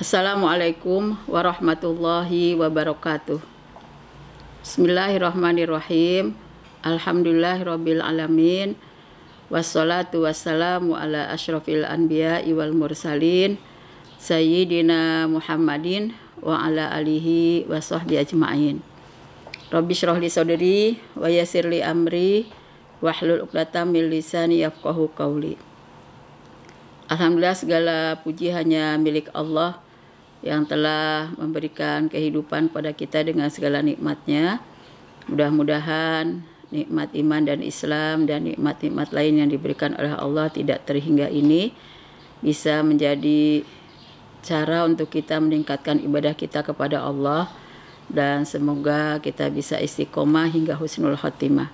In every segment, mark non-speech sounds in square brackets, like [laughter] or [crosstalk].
Assalamualaikum warahmatullahi wabarakatuh. Bismillahirrahmanirrahim. Alhamdulillahirabbil alamin wassalatu wassalamu ala asyrafil anbiya iwal mursalin sayyidina Muhammadin wa ala alihi wa sahbihi ajma'in Rabbi syrah li sadri wa yasir li amri hlul uqdatam min lisani yafqahu qawli Alhamdulillah segala puji hanya milik Allah yang telah memberikan kehidupan pada kita dengan segala nikmatnya. Mudah-mudahan nikmat iman dan Islam dan nikmat-nikmat lain yang diberikan oleh Allah tidak terhingga ini bisa menjadi cara untuk kita meningkatkan ibadah kita kepada Allah dan semoga kita bisa istiqomah hingga husnul khotimah.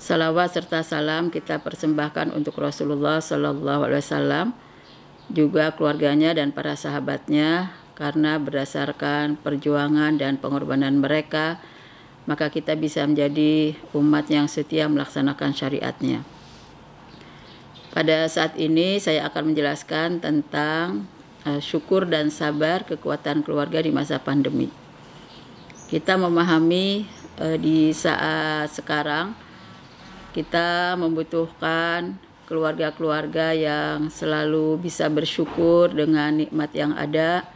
Salawat serta salam kita persembahkan untuk Rasulullah Shallallahu Alaihi Wasallam juga keluarganya dan para sahabatnya karena berdasarkan perjuangan dan pengorbanan mereka maka kita bisa menjadi umat yang setia melaksanakan syariatnya. Pada saat ini saya akan menjelaskan tentang eh, syukur dan sabar kekuatan keluarga di masa pandemi. Kita memahami eh, di saat sekarang kita membutuhkan keluarga-keluarga yang selalu bisa bersyukur dengan nikmat yang ada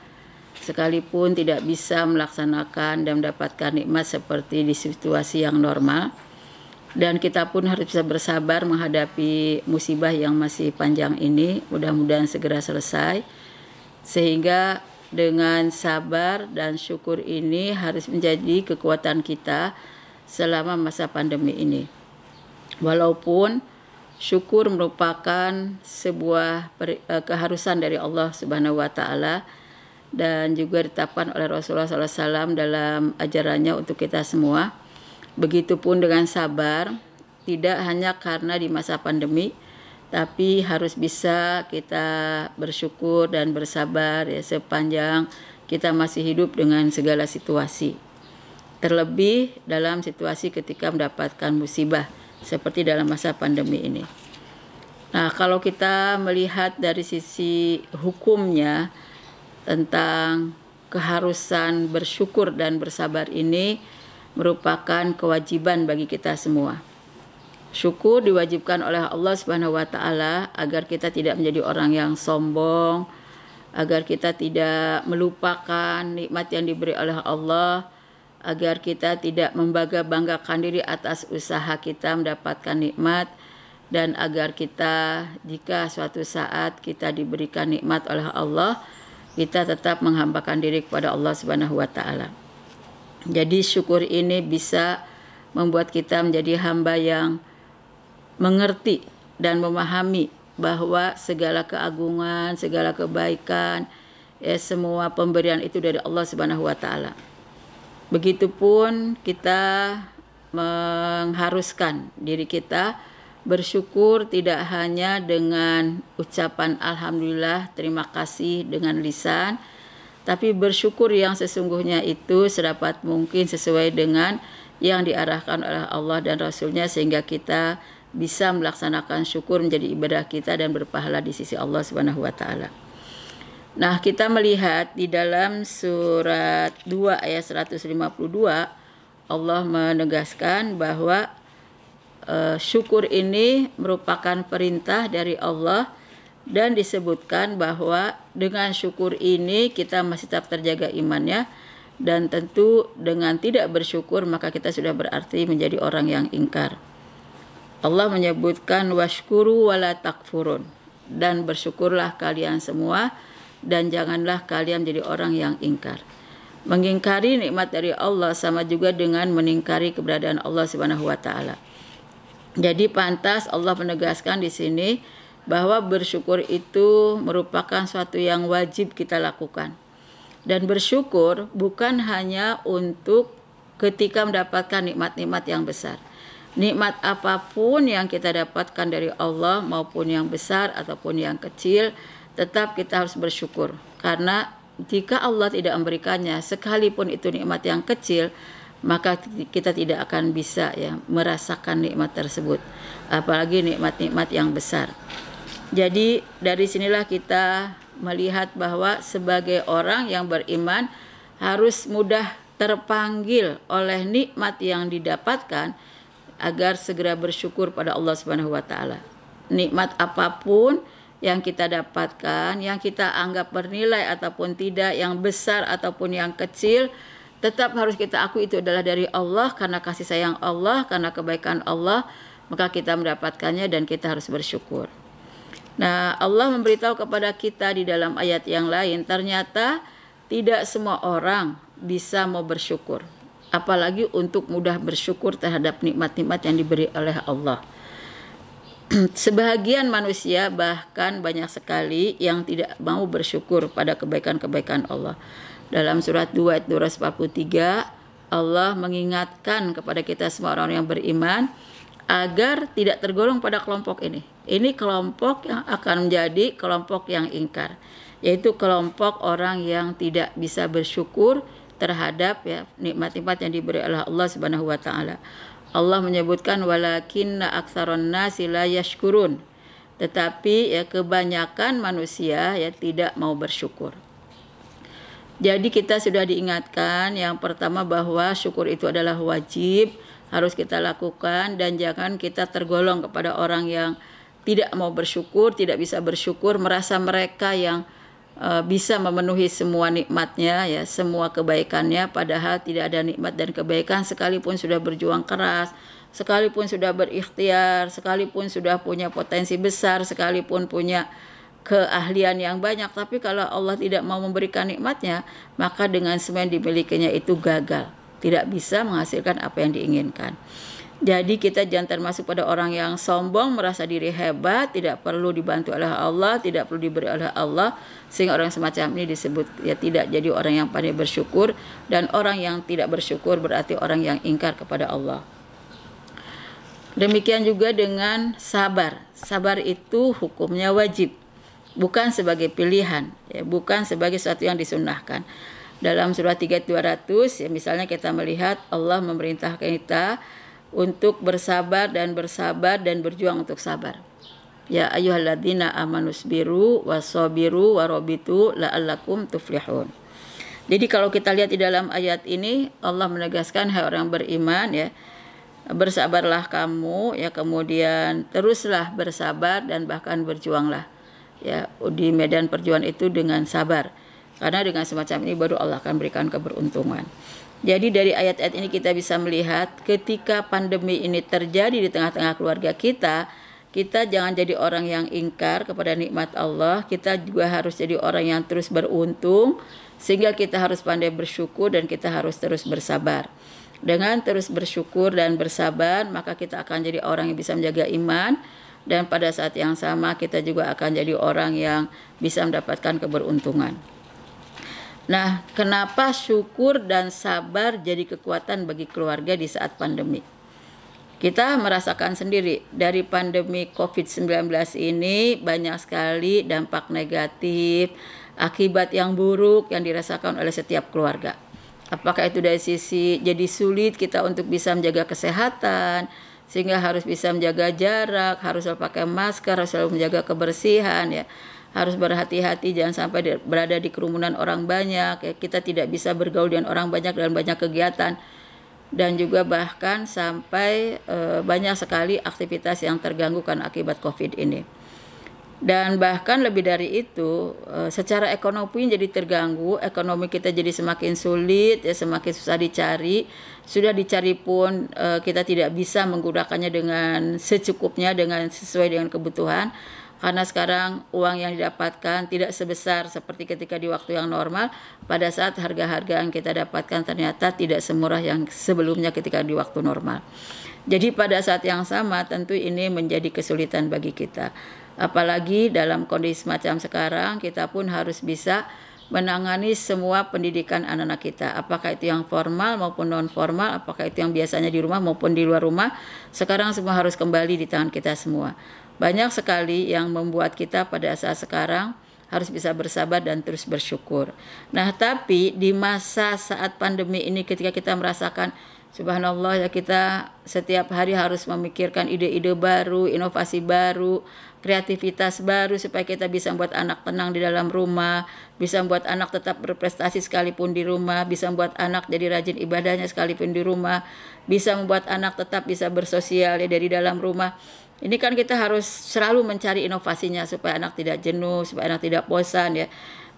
sekalipun tidak bisa melaksanakan dan mendapatkan nikmat seperti di situasi yang normal. Dan kita pun harus bisa bersabar menghadapi musibah yang masih panjang ini, mudah-mudahan segera selesai. Sehingga dengan sabar dan syukur ini harus menjadi kekuatan kita selama masa pandemi ini. Walaupun syukur merupakan sebuah eh, keharusan dari Allah Subhanahu wa taala, dan juga ditetapkan oleh Rasulullah SAW dalam ajarannya untuk kita semua. Begitupun dengan sabar, tidak hanya karena di masa pandemi, tapi harus bisa kita bersyukur dan bersabar ya sepanjang kita masih hidup dengan segala situasi. Terlebih dalam situasi ketika mendapatkan musibah seperti dalam masa pandemi ini. Nah, kalau kita melihat dari sisi hukumnya, tentang keharusan bersyukur dan bersabar ini merupakan kewajiban bagi kita semua. Syukur diwajibkan oleh Allah Subhanahu wa taala agar kita tidak menjadi orang yang sombong, agar kita tidak melupakan nikmat yang diberi oleh Allah, agar kita tidak membangga-banggakan diri atas usaha kita mendapatkan nikmat dan agar kita jika suatu saat kita diberikan nikmat oleh Allah kita tetap menghambakan diri kepada Allah Subhanahu wa taala. Jadi syukur ini bisa membuat kita menjadi hamba yang mengerti dan memahami bahwa segala keagungan, segala kebaikan, ya semua pemberian itu dari Allah Subhanahu wa taala. Begitupun kita mengharuskan diri kita bersyukur tidak hanya dengan ucapan alhamdulillah, terima kasih dengan lisan, tapi bersyukur yang sesungguhnya itu sedapat mungkin sesuai dengan yang diarahkan oleh Allah dan Rasulnya sehingga kita bisa melaksanakan syukur menjadi ibadah kita dan berpahala di sisi Allah Subhanahu wa taala. Nah, kita melihat di dalam surat 2 ayat 152 Allah menegaskan bahwa Eh, syukur ini merupakan perintah dari Allah dan disebutkan bahwa dengan syukur ini kita masih tetap terjaga imannya dan tentu dengan tidak bersyukur maka kita sudah berarti menjadi orang yang ingkar. Allah menyebutkan washkuru wala takfurun dan bersyukurlah kalian semua dan janganlah kalian menjadi orang yang ingkar. Mengingkari nikmat dari Allah sama juga dengan meningkari keberadaan Allah Subhanahu wa taala. Jadi pantas Allah menegaskan di sini bahwa bersyukur itu merupakan suatu yang wajib kita lakukan. Dan bersyukur bukan hanya untuk ketika mendapatkan nikmat-nikmat yang besar. Nikmat apapun yang kita dapatkan dari Allah maupun yang besar ataupun yang kecil, tetap kita harus bersyukur. Karena jika Allah tidak memberikannya, sekalipun itu nikmat yang kecil, maka kita tidak akan bisa ya merasakan nikmat tersebut apalagi nikmat-nikmat yang besar. Jadi dari sinilah kita melihat bahwa sebagai orang yang beriman harus mudah terpanggil oleh nikmat yang didapatkan agar segera bersyukur pada Allah Subhanahu wa taala. Nikmat apapun yang kita dapatkan, yang kita anggap bernilai ataupun tidak, yang besar ataupun yang kecil, tetap harus kita akui itu adalah dari Allah karena kasih sayang Allah, karena kebaikan Allah, maka kita mendapatkannya dan kita harus bersyukur. Nah, Allah memberitahu kepada kita di dalam ayat yang lain, ternyata tidak semua orang bisa mau bersyukur, apalagi untuk mudah bersyukur terhadap nikmat-nikmat yang diberi oleh Allah. [clears throat] Sebahagian manusia bahkan banyak sekali yang tidak mau bersyukur pada kebaikan-kebaikan Allah. Dalam surat 2 ayat 243 Allah mengingatkan kepada kita semua orang yang beriman agar tidak tergolong pada kelompok ini. Ini kelompok yang akan menjadi kelompok yang ingkar, yaitu kelompok orang yang tidak bisa bersyukur terhadap ya nikmat-nikmat yang diberi oleh Allah Subhanahu wa taala. Allah menyebutkan walakinna aktsaron nasi la yashkurun. Tetapi ya kebanyakan manusia ya tidak mau bersyukur. Jadi kita sudah diingatkan yang pertama bahwa syukur itu adalah wajib harus kita lakukan dan jangan kita tergolong kepada orang yang tidak mau bersyukur, tidak bisa bersyukur, merasa mereka yang e, bisa memenuhi semua nikmatnya ya, semua kebaikannya padahal tidak ada nikmat dan kebaikan sekalipun sudah berjuang keras, sekalipun sudah berikhtiar, sekalipun sudah punya potensi besar, sekalipun punya keahlian yang banyak tapi kalau Allah tidak mau memberikan nikmatnya maka dengan semua yang dimilikinya itu gagal tidak bisa menghasilkan apa yang diinginkan jadi kita jangan termasuk pada orang yang sombong merasa diri hebat tidak perlu dibantu oleh Allah tidak perlu diberi oleh Allah sehingga orang semacam ini disebut ya tidak jadi orang yang pandai bersyukur dan orang yang tidak bersyukur berarti orang yang ingkar kepada Allah Demikian juga dengan sabar. Sabar itu hukumnya wajib bukan sebagai pilihan, ya, bukan sebagai sesuatu yang disunahkan. Dalam surah 3200 ya misalnya kita melihat Allah memerintahkan kita untuk bersabar dan bersabar dan berjuang untuk sabar. Ya ayyuhalladzina amanusbiru wasobiru warobitu la'allakum tuflihun. Jadi kalau kita lihat di dalam ayat ini Allah menegaskan hai orang beriman ya bersabarlah kamu ya kemudian teruslah bersabar dan bahkan berjuanglah ya di medan perjuangan itu dengan sabar karena dengan semacam ini baru Allah akan berikan keberuntungan. Jadi dari ayat-ayat ini kita bisa melihat ketika pandemi ini terjadi di tengah-tengah keluarga kita, kita jangan jadi orang yang ingkar kepada nikmat Allah, kita juga harus jadi orang yang terus beruntung sehingga kita harus pandai bersyukur dan kita harus terus bersabar. Dengan terus bersyukur dan bersabar, maka kita akan jadi orang yang bisa menjaga iman, dan pada saat yang sama kita juga akan jadi orang yang bisa mendapatkan keberuntungan. Nah, kenapa syukur dan sabar jadi kekuatan bagi keluarga di saat pandemi? Kita merasakan sendiri dari pandemi COVID-19 ini banyak sekali dampak negatif, akibat yang buruk yang dirasakan oleh setiap keluarga. Apakah itu dari sisi jadi sulit kita untuk bisa menjaga kesehatan, sehingga harus bisa menjaga jarak, harus selalu pakai masker, harus selalu menjaga kebersihan ya. Harus berhati-hati jangan sampai berada di kerumunan orang banyak. Ya. Kita tidak bisa bergaul dengan orang banyak dalam banyak kegiatan dan juga bahkan sampai e, banyak sekali aktivitas yang terganggu kan akibat Covid ini. Dan bahkan lebih dari itu, eh, secara ekonomi jadi terganggu, ekonomi kita jadi semakin sulit, ya semakin susah dicari, sudah dicari pun uh, kita tidak bisa menggunakannya dengan secukupnya dengan sesuai dengan kebutuhan karena sekarang uang yang didapatkan tidak sebesar seperti ketika di waktu yang normal pada saat harga-harga yang kita dapatkan ternyata tidak semurah yang sebelumnya ketika di waktu normal. Jadi pada saat yang sama tentu ini menjadi kesulitan bagi kita. Apalagi dalam kondisi macam sekarang kita pun harus bisa menangani semua pendidikan anak-anak kita, apakah itu yang formal maupun non formal, apakah itu yang biasanya di rumah maupun di luar rumah. Sekarang semua harus kembali di tangan kita semua. Banyak sekali yang membuat kita pada saat sekarang harus bisa bersabar dan terus bersyukur. Nah, tapi di masa saat pandemi ini ketika kita merasakan subhanallah ya kita setiap hari harus memikirkan ide-ide baru, inovasi baru, kreativitas baru supaya kita bisa buat anak tenang di dalam rumah, bisa buat anak tetap berprestasi sekalipun di rumah, bisa buat anak jadi rajin ibadahnya sekalipun di rumah, bisa membuat anak tetap bisa bersosial ya dari dalam rumah. Ini kan kita harus selalu mencari inovasinya supaya anak tidak jenuh, supaya anak tidak bosan ya.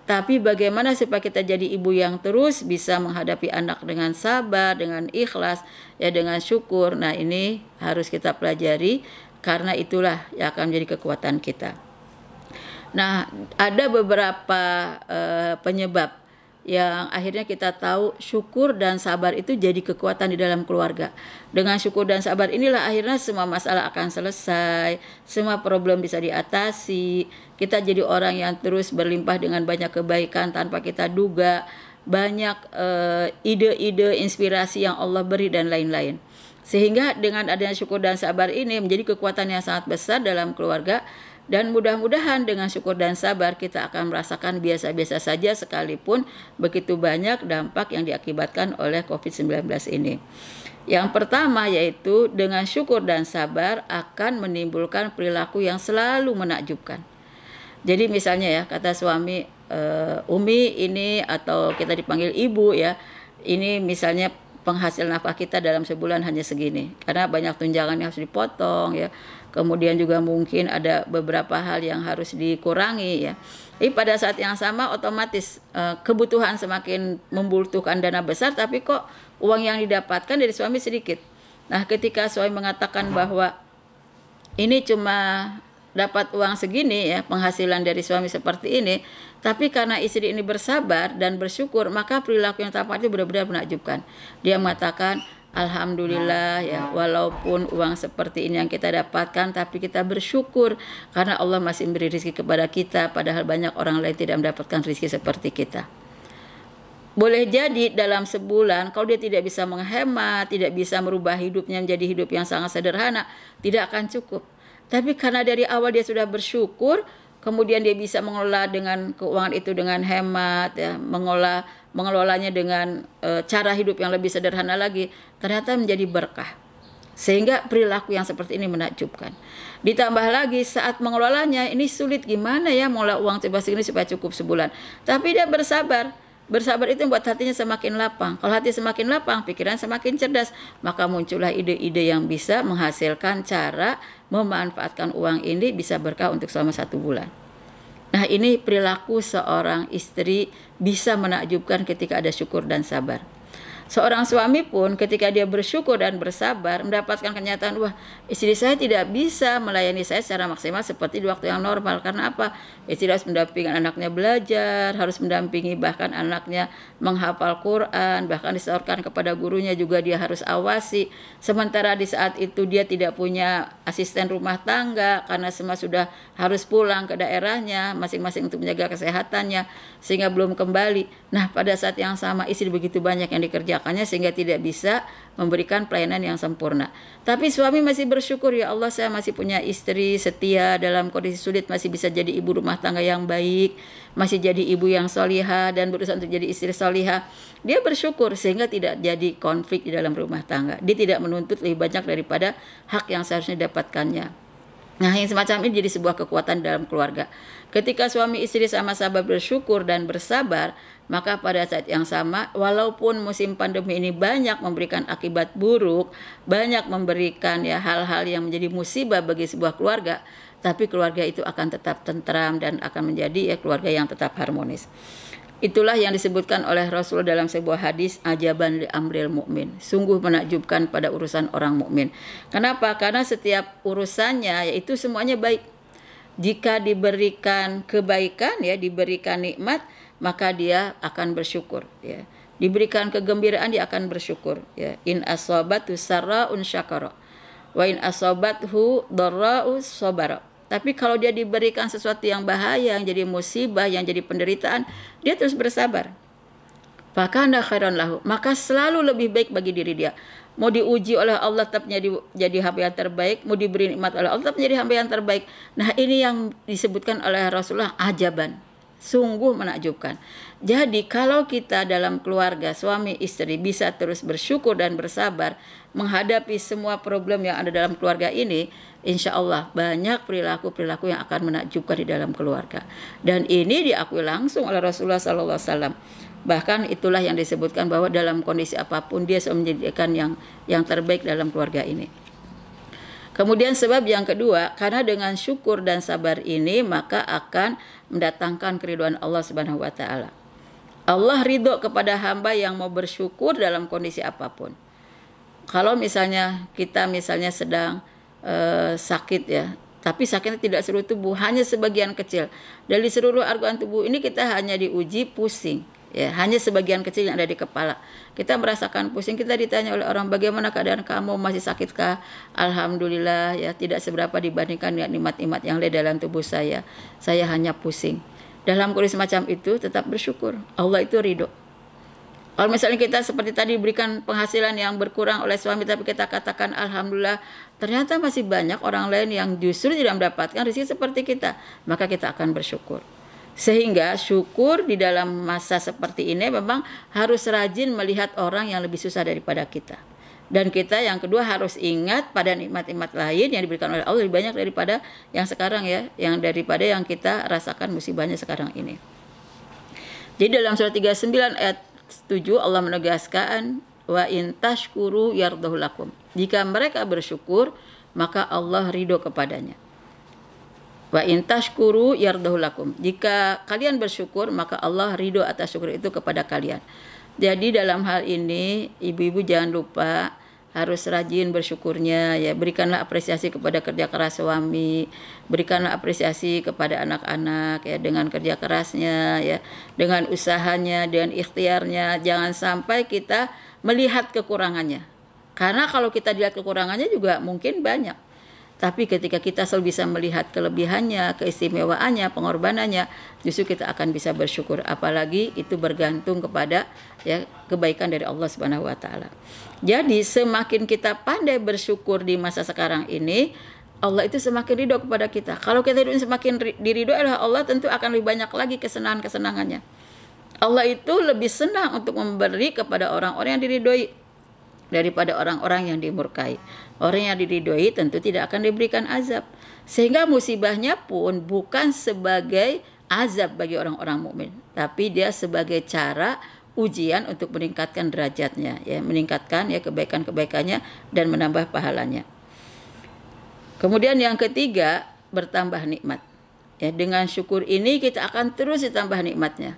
Tapi bagaimana supaya kita jadi ibu yang terus bisa menghadapi anak dengan sabar, dengan ikhlas, ya dengan syukur. Nah, ini harus kita pelajari karena itulah yang akan menjadi kekuatan kita. Nah, ada beberapa uh, penyebab yang akhirnya kita tahu syukur dan sabar itu jadi kekuatan di dalam keluarga. Dengan syukur dan sabar inilah akhirnya semua masalah akan selesai, semua problem bisa diatasi. Kita jadi orang yang terus berlimpah dengan banyak kebaikan tanpa kita duga, banyak eh, ide-ide, uh, ide -ide, inspirasi yang Allah beri dan lain-lain. Sehingga dengan adanya syukur dan sabar ini menjadi kekuatan yang sangat besar dalam keluarga dan mudah-mudahan dengan syukur dan sabar kita akan merasakan biasa-biasa saja sekalipun begitu banyak dampak yang diakibatkan oleh COVID-19 ini. Yang pertama yaitu dengan syukur dan sabar akan menimbulkan perilaku yang selalu menakjubkan. Jadi misalnya ya kata suami e, Umi ini atau kita dipanggil ibu ya, ini misalnya penghasil nafkah kita dalam sebulan hanya segini karena banyak tunjangan yang harus dipotong ya kemudian juga mungkin ada beberapa hal yang harus dikurangi ya tapi pada saat yang sama otomatis eh, kebutuhan semakin membutuhkan dana besar tapi kok uang yang didapatkan dari suami sedikit nah ketika suami mengatakan bahwa ini cuma dapat uang segini ya, penghasilan dari suami seperti ini, tapi karena istri ini bersabar dan bersyukur, maka perilaku yang tampak itu benar-benar menakjubkan. Dia mengatakan, Alhamdulillah nah, ya nah. walaupun uang seperti ini yang kita dapatkan tapi kita bersyukur karena Allah masih memberi rezeki kepada kita padahal banyak orang lain tidak mendapatkan rezeki seperti kita. Boleh jadi dalam sebulan kalau dia tidak bisa menghemat, tidak bisa merubah hidupnya menjadi hidup yang sangat sederhana, tidak akan cukup. Tapi karena dari awal dia sudah bersyukur, kemudian dia bisa mengelola dengan keuangan itu dengan hemat, ya, mengelola mengelolanya dengan e, cara hidup yang lebih sederhana lagi, ternyata menjadi berkah. Sehingga perilaku yang seperti ini menakjubkan. Ditambah lagi saat mengelolanya ini sulit gimana ya mengelola uang sebesar ini supaya cukup sebulan. Tapi dia bersabar. Bersabar itu membuat hatinya semakin lapang. Kalau hati semakin lapang, pikiran semakin cerdas. Maka muncullah ide-ide yang bisa menghasilkan cara memanfaatkan uang ini bisa berkah untuk selama satu bulan. Nah ini perilaku seorang istri bisa menakjubkan ketika ada syukur dan sabar. Seorang suami pun ketika dia bersyukur dan bersabar mendapatkan kenyataan wah istri saya tidak bisa melayani saya secara maksimal seperti di waktu yang normal karena apa? Istri harus mendampingi anaknya belajar, harus mendampingi bahkan anaknya menghafal Quran, bahkan disorkan kepada gurunya juga dia harus awasi. Sementara di saat itu dia tidak punya asisten rumah tangga karena semua sudah harus pulang ke daerahnya masing-masing untuk menjaga kesehatannya sehingga belum kembali. Nah, pada saat yang sama istri begitu banyak yang dikerjakannya sehingga tidak bisa memberikan pelayanan yang sempurna. Tapi suami masih bersyukur ya Allah saya masih punya istri setia dalam kondisi sulit masih bisa jadi ibu rumah tangga yang baik, masih jadi ibu yang soliha dan berusaha untuk jadi istri soliha. Dia bersyukur sehingga tidak jadi konflik di dalam rumah tangga. Dia tidak menuntut lebih banyak daripada hak yang seharusnya didapatkannya. Nah, yang semacam ini jadi sebuah kekuatan dalam keluarga. Ketika suami istri sama-sama bersyukur dan bersabar, maka pada saat yang sama, walaupun musim pandemi ini banyak memberikan akibat buruk, banyak memberikan ya hal-hal yang menjadi musibah bagi sebuah keluarga, tapi keluarga itu akan tetap tentram dan akan menjadi ya keluarga yang tetap harmonis. Itulah yang disebutkan oleh Rasul dalam sebuah hadis ajaban li amril mukmin. Sungguh menakjubkan pada urusan orang mukmin. Kenapa? Karena setiap urusannya yaitu semuanya baik jika diberikan kebaikan ya diberikan nikmat maka dia akan bersyukur ya diberikan kegembiraan dia akan bersyukur ya in asobatu sarraun syakara wa in asobathu darra'u sabara tapi kalau dia diberikan sesuatu yang bahaya yang jadi musibah yang jadi penderitaan dia terus bersabar maka anda khairan lahu maka selalu lebih baik bagi diri dia mau diuji oleh Allah tetap jadi, jadi hamba yang terbaik, mau diberi nikmat oleh Allah tetap menjadi hamba yang terbaik. Nah, ini yang disebutkan oleh Rasulullah ajaban. Sungguh menakjubkan. Jadi kalau kita dalam keluarga suami istri bisa terus bersyukur dan bersabar menghadapi semua problem yang ada dalam keluarga ini, insya Allah banyak perilaku-perilaku yang akan menakjubkan di dalam keluarga. Dan ini diakui langsung oleh Rasulullah Sallallahu Alaihi Wasallam bahkan itulah yang disebutkan bahwa dalam kondisi apapun dia selalu menjadikan yang yang terbaik dalam keluarga ini. Kemudian sebab yang kedua, karena dengan syukur dan sabar ini maka akan mendatangkan keriduan Allah Subhanahu wa taala. Allah ridho kepada hamba yang mau bersyukur dalam kondisi apapun. Kalau misalnya kita misalnya sedang e, sakit ya, tapi sakitnya tidak seluruh tubuh, hanya sebagian kecil. Dari seluruh organ tubuh ini kita hanya diuji pusing ya hanya sebagian kecil yang ada di kepala kita merasakan pusing kita ditanya oleh orang bagaimana keadaan kamu masih sakitkah alhamdulillah ya tidak seberapa dibandingkan dengan nikmat-nikmat yang ada dalam tubuh saya saya hanya pusing dalam kondisi macam itu tetap bersyukur Allah itu ridho kalau misalnya kita seperti tadi berikan penghasilan yang berkurang oleh suami tapi kita katakan alhamdulillah ternyata masih banyak orang lain yang justru tidak mendapatkan rezeki seperti kita maka kita akan bersyukur sehingga syukur di dalam masa seperti ini memang harus rajin melihat orang yang lebih susah daripada kita. Dan kita yang kedua harus ingat pada nikmat-nikmat lain yang diberikan oleh Allah lebih banyak daripada yang sekarang ya, yang daripada yang kita rasakan musibahnya sekarang ini. Jadi dalam surat 39 ayat 7 Allah menegaskan wa in tashkuru yardahulakum. Jika mereka bersyukur, maka Allah ridho kepadanya. Wa intashkuru yardahulakum. Jika kalian bersyukur maka Allah ridho atas syukur itu kepada kalian. Jadi dalam hal ini ibu-ibu jangan lupa harus rajin bersyukurnya ya berikanlah apresiasi kepada kerja keras suami berikanlah apresiasi kepada anak-anak ya dengan kerja kerasnya ya dengan usahanya dengan ikhtiarnya jangan sampai kita melihat kekurangannya karena kalau kita lihat kekurangannya juga mungkin banyak tapi ketika kita selalu bisa melihat kelebihannya, keistimewaannya, pengorbanannya, justru kita akan bisa bersyukur. Apalagi itu bergantung kepada ya kebaikan dari Allah Subhanahu wa taala. Jadi semakin kita pandai bersyukur di masa sekarang ini, Allah itu semakin ridho kepada kita. Kalau kita semakin diridhoi oleh Allah, tentu akan lebih banyak lagi kesenangan-kesenangannya. Allah itu lebih senang untuk memberi kepada orang-orang yang diridhoi daripada orang-orang yang dimurkai. Orang yang diridhoi tentu tidak akan diberikan azab. Sehingga musibahnya pun bukan sebagai azab bagi orang-orang mukmin, tapi dia sebagai cara ujian untuk meningkatkan derajatnya, ya, meningkatkan ya kebaikan-kebaikannya dan menambah pahalanya. Kemudian yang ketiga, bertambah nikmat. Ya, dengan syukur ini kita akan terus ditambah nikmatnya.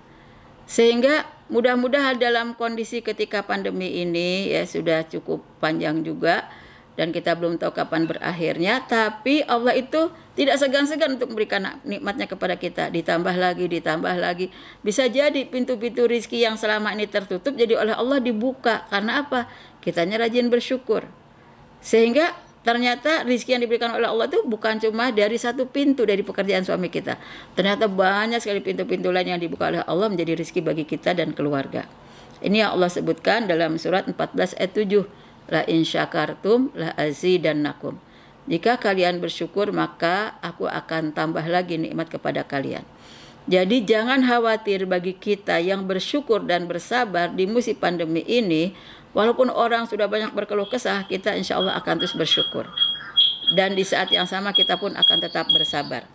Sehingga mudah-mudahan dalam kondisi ketika pandemi ini ya sudah cukup panjang juga dan kita belum tahu kapan berakhirnya tapi Allah itu tidak segan-segan untuk memberikan nikmatnya kepada kita ditambah lagi ditambah lagi bisa jadi pintu-pintu rizki yang selama ini tertutup jadi oleh Allah dibuka karena apa kitanya rajin bersyukur sehingga ternyata rizki yang diberikan oleh Allah itu bukan cuma dari satu pintu dari pekerjaan suami kita. Ternyata banyak sekali pintu-pintu lain yang dibuka oleh Allah menjadi rizki bagi kita dan keluarga. Ini yang Allah sebutkan dalam surat 14 ayat 7. La in syakartum la azidannakum. Jika kalian bersyukur maka aku akan tambah lagi nikmat kepada kalian. Jadi jangan khawatir bagi kita yang bersyukur dan bersabar di musim pandemi ini Walaupun orang sudah banyak berkeluh kesah, kita insya Allah akan terus bersyukur. Dan di saat yang sama kita pun akan tetap bersabar.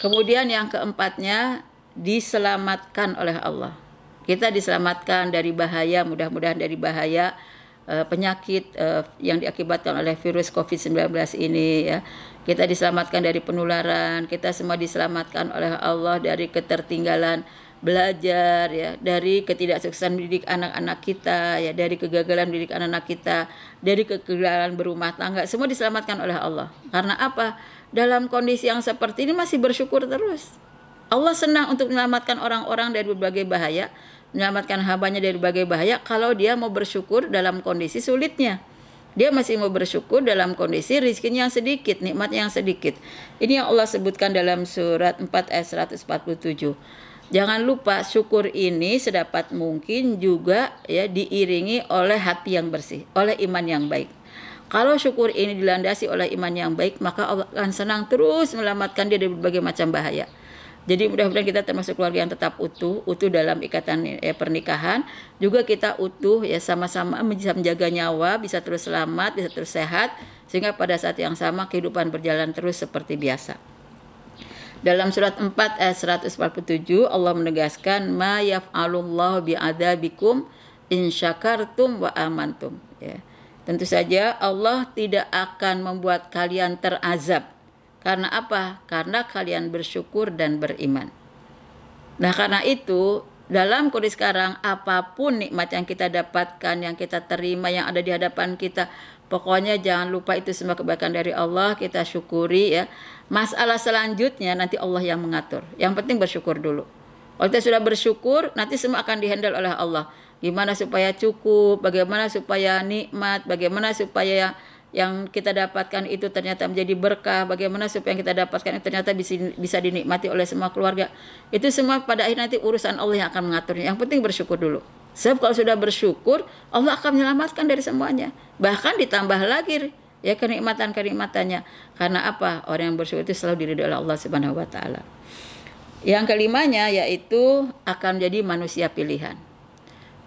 Kemudian yang keempatnya, diselamatkan oleh Allah. Kita diselamatkan dari bahaya, mudah-mudahan dari bahaya eh, penyakit eh, yang diakibatkan oleh virus COVID-19 ini ya. Kita diselamatkan dari penularan, kita semua diselamatkan oleh Allah dari ketertinggalan belajar ya dari ketidaksuksesan didik anak-anak kita ya dari kegagalan didik anak-anak kita dari kegagalan berumah tangga semua diselamatkan oleh Allah karena apa dalam kondisi yang seperti ini masih bersyukur terus Allah senang untuk menyelamatkan orang-orang dari berbagai bahaya menyelamatkan hambanya dari berbagai bahaya kalau dia mau bersyukur dalam kondisi sulitnya dia masih mau bersyukur dalam kondisi rizkinya yang sedikit, nikmatnya yang sedikit. Ini yang Allah sebutkan dalam surat 4 ayat 147. Jangan lupa syukur ini sedapat mungkin juga ya diiringi oleh hati yang bersih, oleh iman yang baik. Kalau syukur ini dilandasi oleh iman yang baik, maka Allah akan senang terus melamatkan dia dari berbagai macam bahaya. Jadi mudah-mudahan kita termasuk keluarga yang tetap utuh, utuh dalam ikatan ya, pernikahan, juga kita utuh ya sama-sama bisa menjaga nyawa, bisa terus selamat, bisa terus sehat, sehingga pada saat yang sama kehidupan berjalan terus seperti biasa. Dalam surat 4 ayat 147 Allah menegaskan ma yaf'alullahu bi'adzabikum in syakartum wa amantum ya. Tentu saja Allah tidak akan membuat kalian terazab. Karena apa? Karena kalian bersyukur dan beriman. Nah, karena itu dalam kondisi sekarang apapun nikmat yang kita dapatkan, yang kita terima, yang ada di hadapan kita, pokoknya jangan lupa itu semua kebaikan dari Allah, kita syukuri ya. Masalah selanjutnya nanti Allah yang mengatur. Yang penting bersyukur dulu. Kalau kita sudah bersyukur, nanti semua akan dihandle oleh Allah. Gimana supaya cukup, bagaimana supaya nikmat, bagaimana supaya yang kita dapatkan itu ternyata menjadi berkah, bagaimana supaya yang kita dapatkan itu ternyata bisa, bisa dinikmati oleh semua keluarga. Itu semua pada akhir nanti urusan Allah yang akan mengaturnya. Yang penting bersyukur dulu. Sebab kalau sudah bersyukur, Allah akan menyelamatkan dari semuanya. Bahkan ditambah lagi ya kenikmatan-kenikmatannya. Karena apa? Orang yang bersyukur itu selalu diridhoi oleh Allah Subhanahu wa taala. Yang kelimanya yaitu akan menjadi manusia pilihan.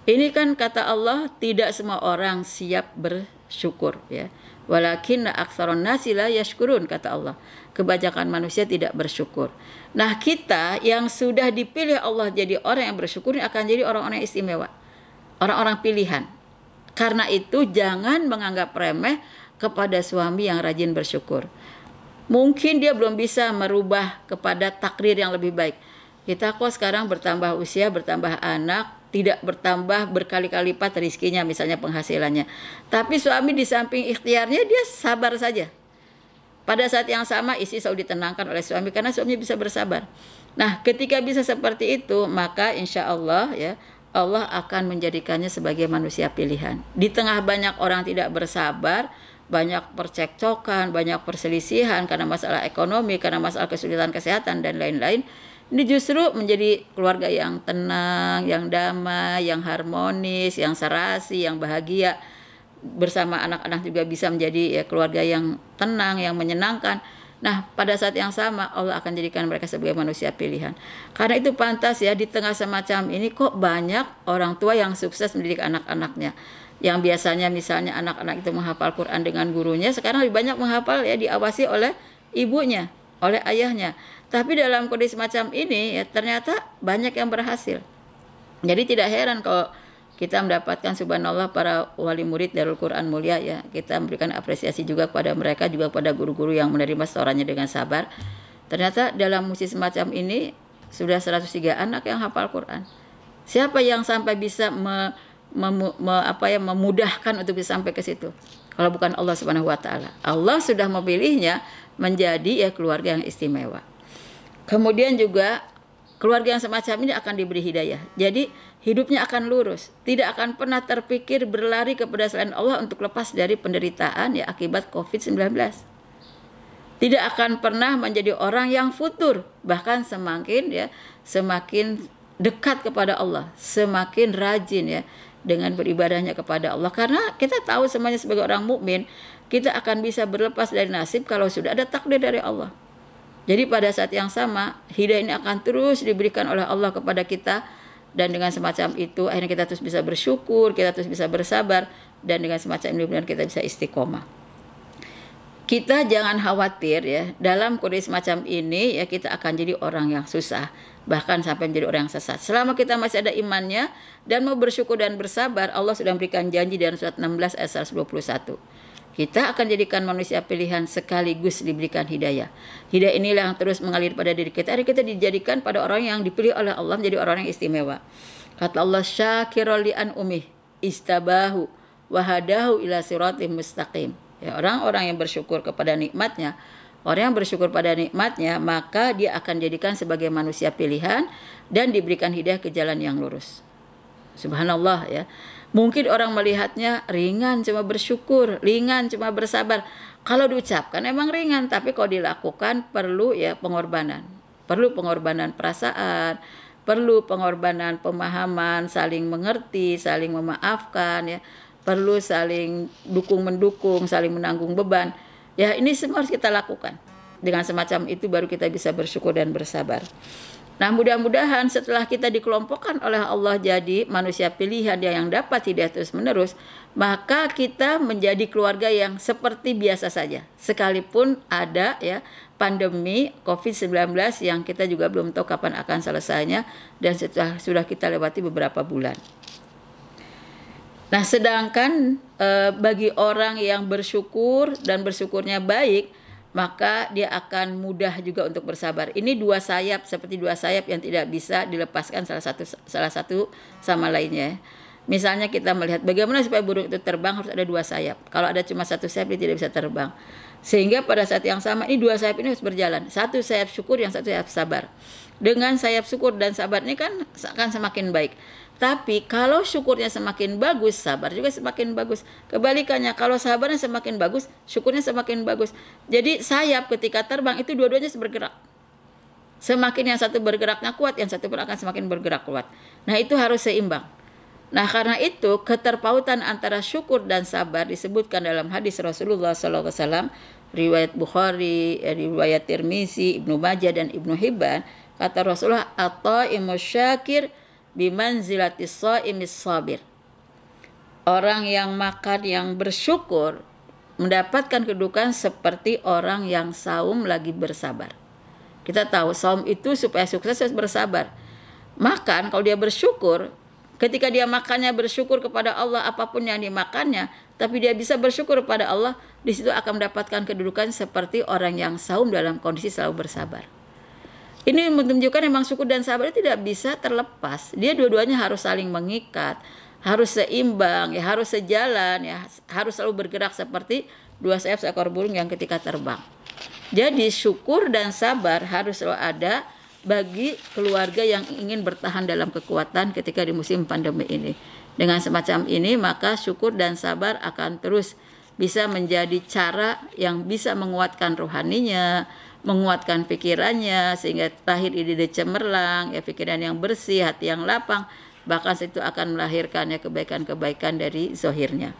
Ini kan kata Allah tidak semua orang siap bersyukur ya. Walakin aksaron nasila yashkurun kata Allah. Kebanyakan manusia tidak bersyukur. Nah kita yang sudah dipilih Allah jadi orang yang bersyukur ini akan jadi orang-orang istimewa. Orang-orang pilihan. Karena itu jangan menganggap remeh kepada suami yang rajin bersyukur. Mungkin dia belum bisa merubah kepada takdir yang lebih baik. Kita kok sekarang bertambah usia, bertambah anak, tidak bertambah berkali-kali lipat rizkinya misalnya penghasilannya. Tapi suami di samping ikhtiarnya dia sabar saja. Pada saat yang sama isi selalu ditenangkan oleh suami karena suaminya bisa bersabar. Nah ketika bisa seperti itu maka insya Allah ya Allah akan menjadikannya sebagai manusia pilihan. Di tengah banyak orang tidak bersabar, banyak percekcokan, banyak perselisihan karena masalah ekonomi, karena masalah kesulitan kesehatan dan lain-lain. Ini justru menjadi keluarga yang tenang, yang damai, yang harmonis, yang serasi, yang bahagia. Bersama anak-anak juga bisa menjadi ya, keluarga yang tenang, yang menyenangkan. Nah, pada saat yang sama Allah akan jadikan mereka sebagai manusia pilihan. Karena itu pantas ya di tengah semacam ini kok banyak orang tua yang sukses mendidik anak-anaknya yang biasanya misalnya anak-anak itu menghafal Quran dengan gurunya sekarang lebih banyak menghafal ya diawasi oleh ibunya oleh ayahnya tapi dalam kondisi macam ini ya ternyata banyak yang berhasil jadi tidak heran kalau kita mendapatkan subhanallah para wali murid Darul Quran mulia ya kita memberikan apresiasi juga kepada mereka juga pada guru-guru yang menerima setorannya dengan sabar ternyata dalam musim semacam ini sudah 103 anak yang hafal Quran siapa yang sampai bisa me mem, me, apa ya memudahkan untuk bisa sampai ke situ. Kalau bukan Allah Subhanahu wa taala. Allah sudah memilihnya menjadi ya keluarga yang istimewa. Kemudian juga keluarga yang semacam ini akan diberi hidayah. Jadi hidupnya akan lurus, tidak akan pernah terpikir berlari kepada selain Allah untuk lepas dari penderitaan ya akibat Covid-19. Tidak akan pernah menjadi orang yang futur, bahkan semakin ya semakin dekat kepada Allah, semakin rajin ya dengan beribadahnya kepada Allah karena kita tahu semuanya sebagai orang mukmin kita akan bisa berlepas dari nasib kalau sudah ada takdir dari Allah. Jadi pada saat yang sama hidayah ini akan terus diberikan oleh Allah kepada kita dan dengan semacam itu akhirnya kita terus bisa bersyukur, kita terus bisa bersabar dan dengan semacam ini kita bisa istiqomah kita jangan khawatir ya dalam kondisi macam ini ya kita akan jadi orang yang susah bahkan sampai menjadi orang yang sesat. Selama kita masih ada imannya dan mau bersyukur dan bersabar, Allah sudah memberikan janji dalam surat 16 ayat 121. Kita akan jadikan manusia pilihan sekaligus diberikan hidayah. Hidayah inilah yang terus mengalir pada diri kita. Hari kita dijadikan pada orang yang dipilih oleh Allah menjadi orang yang istimewa. Kata Allah, syakirul li'an umih istabahu wahadahu ila siratim mustaqim Ya, orang-orang yang bersyukur kepada nikmatnya, orang yang bersyukur pada nikmatnya, maka dia akan jadikan sebagai manusia pilihan dan diberikan hidayah ke jalan yang lurus. Subhanallah ya. Mungkin orang melihatnya ringan cuma bersyukur, ringan cuma bersabar. Kalau diucapkan emang ringan, tapi kalau dilakukan perlu ya pengorbanan. Perlu pengorbanan perasaan, perlu pengorbanan pemahaman, saling mengerti, saling memaafkan ya perlu saling dukung mendukung, saling menanggung beban. Ya, ini semua harus kita lakukan. Dengan semacam itu baru kita bisa bersyukur dan bersabar. Nah, mudah-mudahan setelah kita dikelompokkan oleh Allah jadi manusia pilihan yang dapat tidak terus-menerus, maka kita menjadi keluarga yang seperti biasa saja. Sekalipun ada ya pandemi COVID-19 yang kita juga belum tahu kapan akan selesainya dan setelah sudah kita lewati beberapa bulan. Nah, sedangkan e, bagi orang yang bersyukur dan bersyukurnya baik, maka dia akan mudah juga untuk bersabar. Ini dua sayap seperti dua sayap yang tidak bisa dilepaskan salah satu salah satu sama lainnya. Misalnya kita melihat bagaimana supaya burung itu terbang harus ada dua sayap. Kalau ada cuma satu sayap dia tidak bisa terbang. Sehingga pada saat yang sama ini dua sayap ini harus berjalan. Satu sayap syukur, yang satu sayap sabar. Dengan sayap syukur dan sabar ini kan akan semakin baik. Tapi kalau syukurnya semakin bagus, sabar juga semakin bagus. Kebalikannya, kalau sabarnya semakin bagus, syukurnya semakin bagus. Jadi sayap ketika terbang itu dua-duanya bergerak. Semakin yang satu bergeraknya kuat, yang satu pun akan semakin bergerak kuat. Nah itu harus seimbang. Nah karena itu keterpautan antara syukur dan sabar disebutkan dalam hadis Rasulullah SAW riwayat Bukhari, eh, riwayat Tirmizi, Ibnu Majah dan Ibnu Hibban kata Rasulullah atau imu syakir bimanzilatis imis sabir. Orang yang makan yang bersyukur mendapatkan kedudukan seperti orang yang saum lagi bersabar. Kita tahu saum itu supaya sukses harus bersabar. Makan kalau dia bersyukur, ketika dia makannya bersyukur kepada Allah apapun yang dimakannya, tapi dia bisa bersyukur kepada Allah, di situ akan mendapatkan kedudukan seperti orang yang saum dalam kondisi selalu bersabar. Ini menunjukkan memang suku dan sahabat tidak bisa terlepas. Dia dua-duanya harus saling mengikat, harus seimbang, ya harus sejalan, ya harus selalu bergerak seperti dua sayap seekor burung yang ketika terbang. Jadi syukur dan sabar harus selalu ada bagi keluarga yang ingin bertahan dalam kekuatan ketika di musim pandemi ini. Dengan semacam ini maka syukur dan sabar akan terus bisa menjadi cara yang bisa menguatkan rohaninya, menguatkan pikirannya sehingga lahir ini ide cemerlang, ya pikiran yang bersih, hati yang lapang, bahkan situ akan melahirkannya kebaikan-kebaikan dari zohirnya.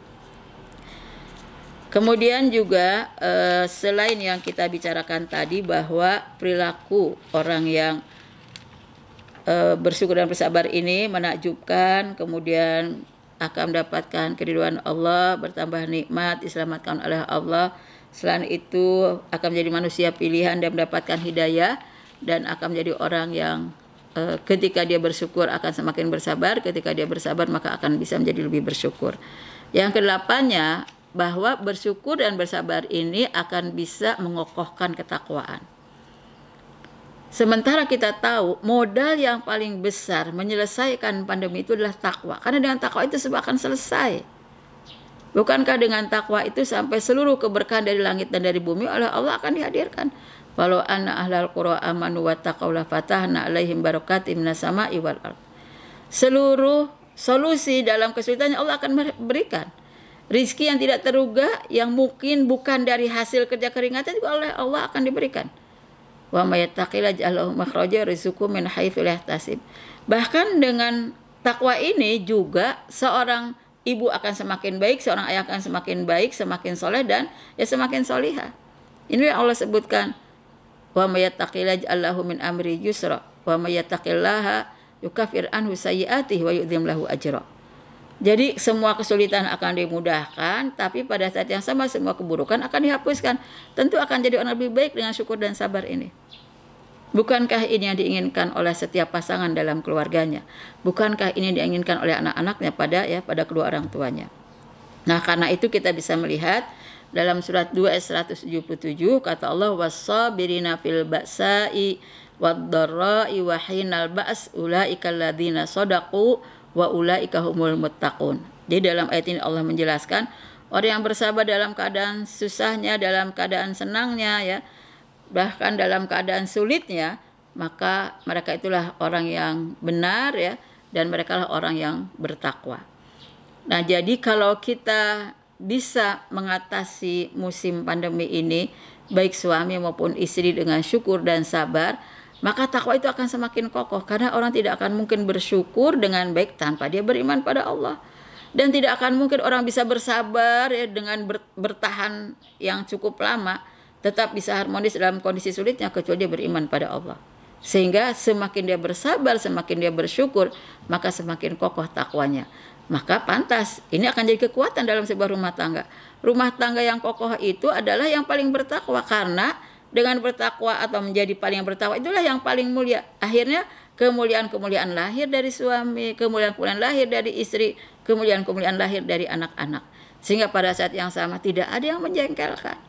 Kemudian juga eh, selain yang kita bicarakan tadi bahwa perilaku orang yang eh, bersyukur dan bersabar ini menakjubkan, kemudian akan mendapatkan keriduan Allah, bertambah nikmat, diselamatkan oleh Allah Selain itu akan menjadi manusia pilihan dan mendapatkan hidayah dan akan menjadi orang yang e, ketika dia bersyukur akan semakin bersabar, ketika dia bersabar maka akan bisa menjadi lebih bersyukur. Yang kedelapannya bahwa bersyukur dan bersabar ini akan bisa mengokohkan ketakwaan. Sementara kita tahu modal yang paling besar menyelesaikan pandemi itu adalah takwa. Karena dengan takwa itu semua akan selesai. Bukankah dengan takwa itu sampai seluruh keberkahan dari langit dan dari bumi oleh Allah akan dihadirkan? Walau anna ahlal qura amanu wa taqawla fatahna alaihim barakatim minas sama iwal al. Seluruh solusi dalam kesulitannya Allah akan berikan. Rizki yang tidak terduga yang mungkin bukan dari hasil kerja keringatnya juga oleh Allah akan diberikan. Wa mayattaqila ja'alahu makhraja rizuku min haitsu la Bahkan dengan takwa ini juga seorang ibu akan semakin baik, seorang ayah akan semakin baik, semakin soleh dan ya semakin soliha. Ini yang Allah sebutkan. Wa mayattaqillah Allahu min amri yusra wa mayattaqillaha yukafir anhu sayyiatihi wa yu'dzim lahu ajra. Jadi semua kesulitan akan dimudahkan, tapi pada saat yang sama semua keburukan akan dihapuskan. Tentu akan jadi orang lebih baik dengan syukur dan sabar ini. Bukankah ini yang diinginkan oleh setiap pasangan dalam keluarganya? Bukankah ini diinginkan oleh anak-anaknya pada ya pada kedua orang tuanya? Nah, karena itu kita bisa melihat dalam surat 2 ayat 177 kata Allah wasabirina fil ba'sa'i wad-dharra'i wa hinal ba's ulaika alladzina sadaqu wa ulaika humul muttaqun. Jadi dalam ayat ini Allah menjelaskan orang yang bersabar dalam keadaan susahnya, dalam keadaan senangnya ya, bahkan dalam keadaan sulitnya maka mereka itulah orang yang benar ya dan mereka lah orang yang bertakwa. Nah, jadi kalau kita bisa mengatasi musim pandemi ini baik suami maupun istri dengan syukur dan sabar, maka takwa itu akan semakin kokoh karena orang tidak akan mungkin bersyukur dengan baik tanpa dia beriman pada Allah dan tidak akan mungkin orang bisa bersabar ya dengan bertahan yang cukup lama tetap bisa harmonis dalam kondisi sulitnya kecuali dia beriman pada Allah. Sehingga semakin dia bersabar, semakin dia bersyukur, maka semakin kokoh takwanya. Maka pantas, ini akan jadi kekuatan dalam sebuah rumah tangga. Rumah tangga yang kokoh itu adalah yang paling bertakwa karena dengan bertakwa atau menjadi paling bertakwa itulah yang paling mulia. Akhirnya kemuliaan-kemuliaan lahir dari suami, kemuliaan-kemuliaan lahir dari istri, kemuliaan-kemuliaan lahir dari anak-anak. Sehingga pada saat yang sama tidak ada yang menjengkelkan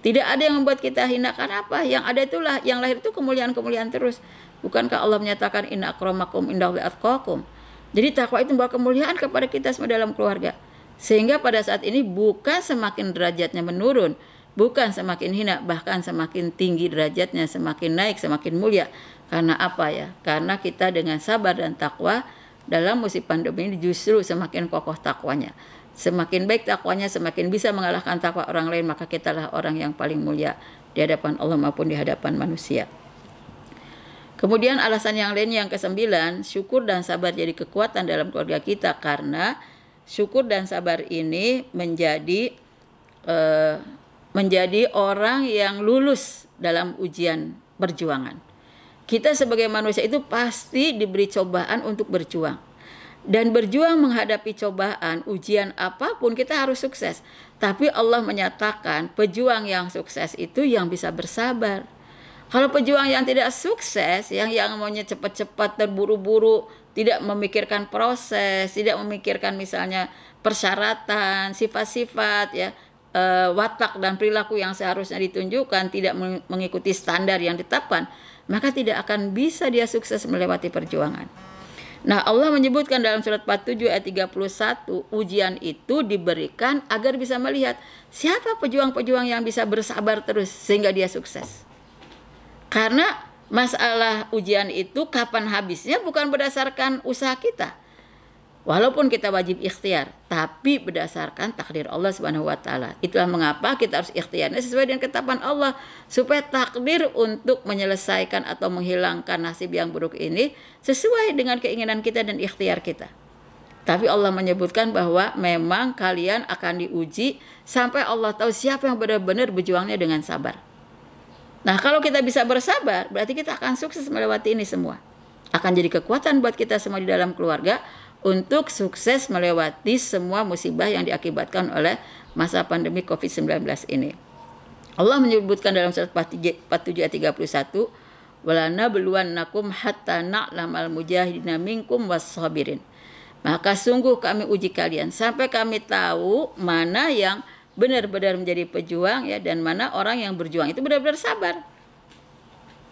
tidak ada yang membuat kita hina karena apa? Yang ada itulah yang lahir itu kemuliaan-kemuliaan terus. Bukankah Allah menyatakan inna akramakum indallahi atqakum? Jadi takwa itu membawa kemuliaan kepada kita semua dalam keluarga. Sehingga pada saat ini bukan semakin derajatnya menurun, bukan semakin hina, bahkan semakin tinggi derajatnya, semakin naik, semakin mulia. Karena apa ya? Karena kita dengan sabar dan takwa dalam musim pandemi ini justru semakin kokoh takwanya. Semakin baik takwanya, semakin bisa mengalahkan takwa orang lain, maka kita kitalah orang yang paling mulia di hadapan Allah maupun di hadapan manusia. Kemudian alasan yang lain yang kesembilan, syukur dan sabar jadi kekuatan dalam keluarga kita karena syukur dan sabar ini menjadi eh, menjadi orang yang lulus dalam ujian perjuangan. Kita sebagai manusia itu pasti diberi cobaan untuk berjuang dan berjuang menghadapi cobaan, ujian apapun kita harus sukses. Tapi Allah menyatakan pejuang yang sukses itu yang bisa bersabar. Kalau pejuang yang tidak sukses, yang yang maunya cepat-cepat terburu-buru, tidak memikirkan proses, tidak memikirkan misalnya persyaratan, sifat-sifat ya, eh, watak dan perilaku yang seharusnya ditunjukkan, tidak mengikuti standar yang ditetapkan, maka tidak akan bisa dia sukses melewati perjuangan. Nah, Allah menyebutkan dalam surat 47 ayat 31, ujian itu diberikan agar bisa melihat siapa pejuang-pejuang yang bisa bersabar terus sehingga dia sukses. Karena masalah ujian itu kapan habisnya bukan berdasarkan usaha kita, Walaupun kita wajib ikhtiar, tapi berdasarkan takdir Allah Subhanahu wa taala. Itulah mengapa kita harus ikhtiarnya sesuai dengan ketetapan Allah supaya takdir untuk menyelesaikan atau menghilangkan nasib yang buruk ini sesuai dengan keinginan kita dan ikhtiar kita. Tapi Allah menyebutkan bahwa memang kalian akan diuji sampai Allah tahu siapa yang benar-benar berjuangnya dengan sabar. Nah, kalau kita bisa bersabar, berarti kita akan sukses melewati ini semua. Akan jadi kekuatan buat kita semua di dalam keluarga untuk sukses melewati semua musibah yang diakibatkan oleh masa pandemi COVID-19 ini. Allah menyebutkan dalam surat 47 ayat 31, "Walana nakum hatta na'lamal mujahidina minkum was-sabirin." Maka sungguh kami uji kalian sampai kami tahu mana yang benar-benar menjadi pejuang ya dan mana orang yang berjuang itu benar-benar sabar.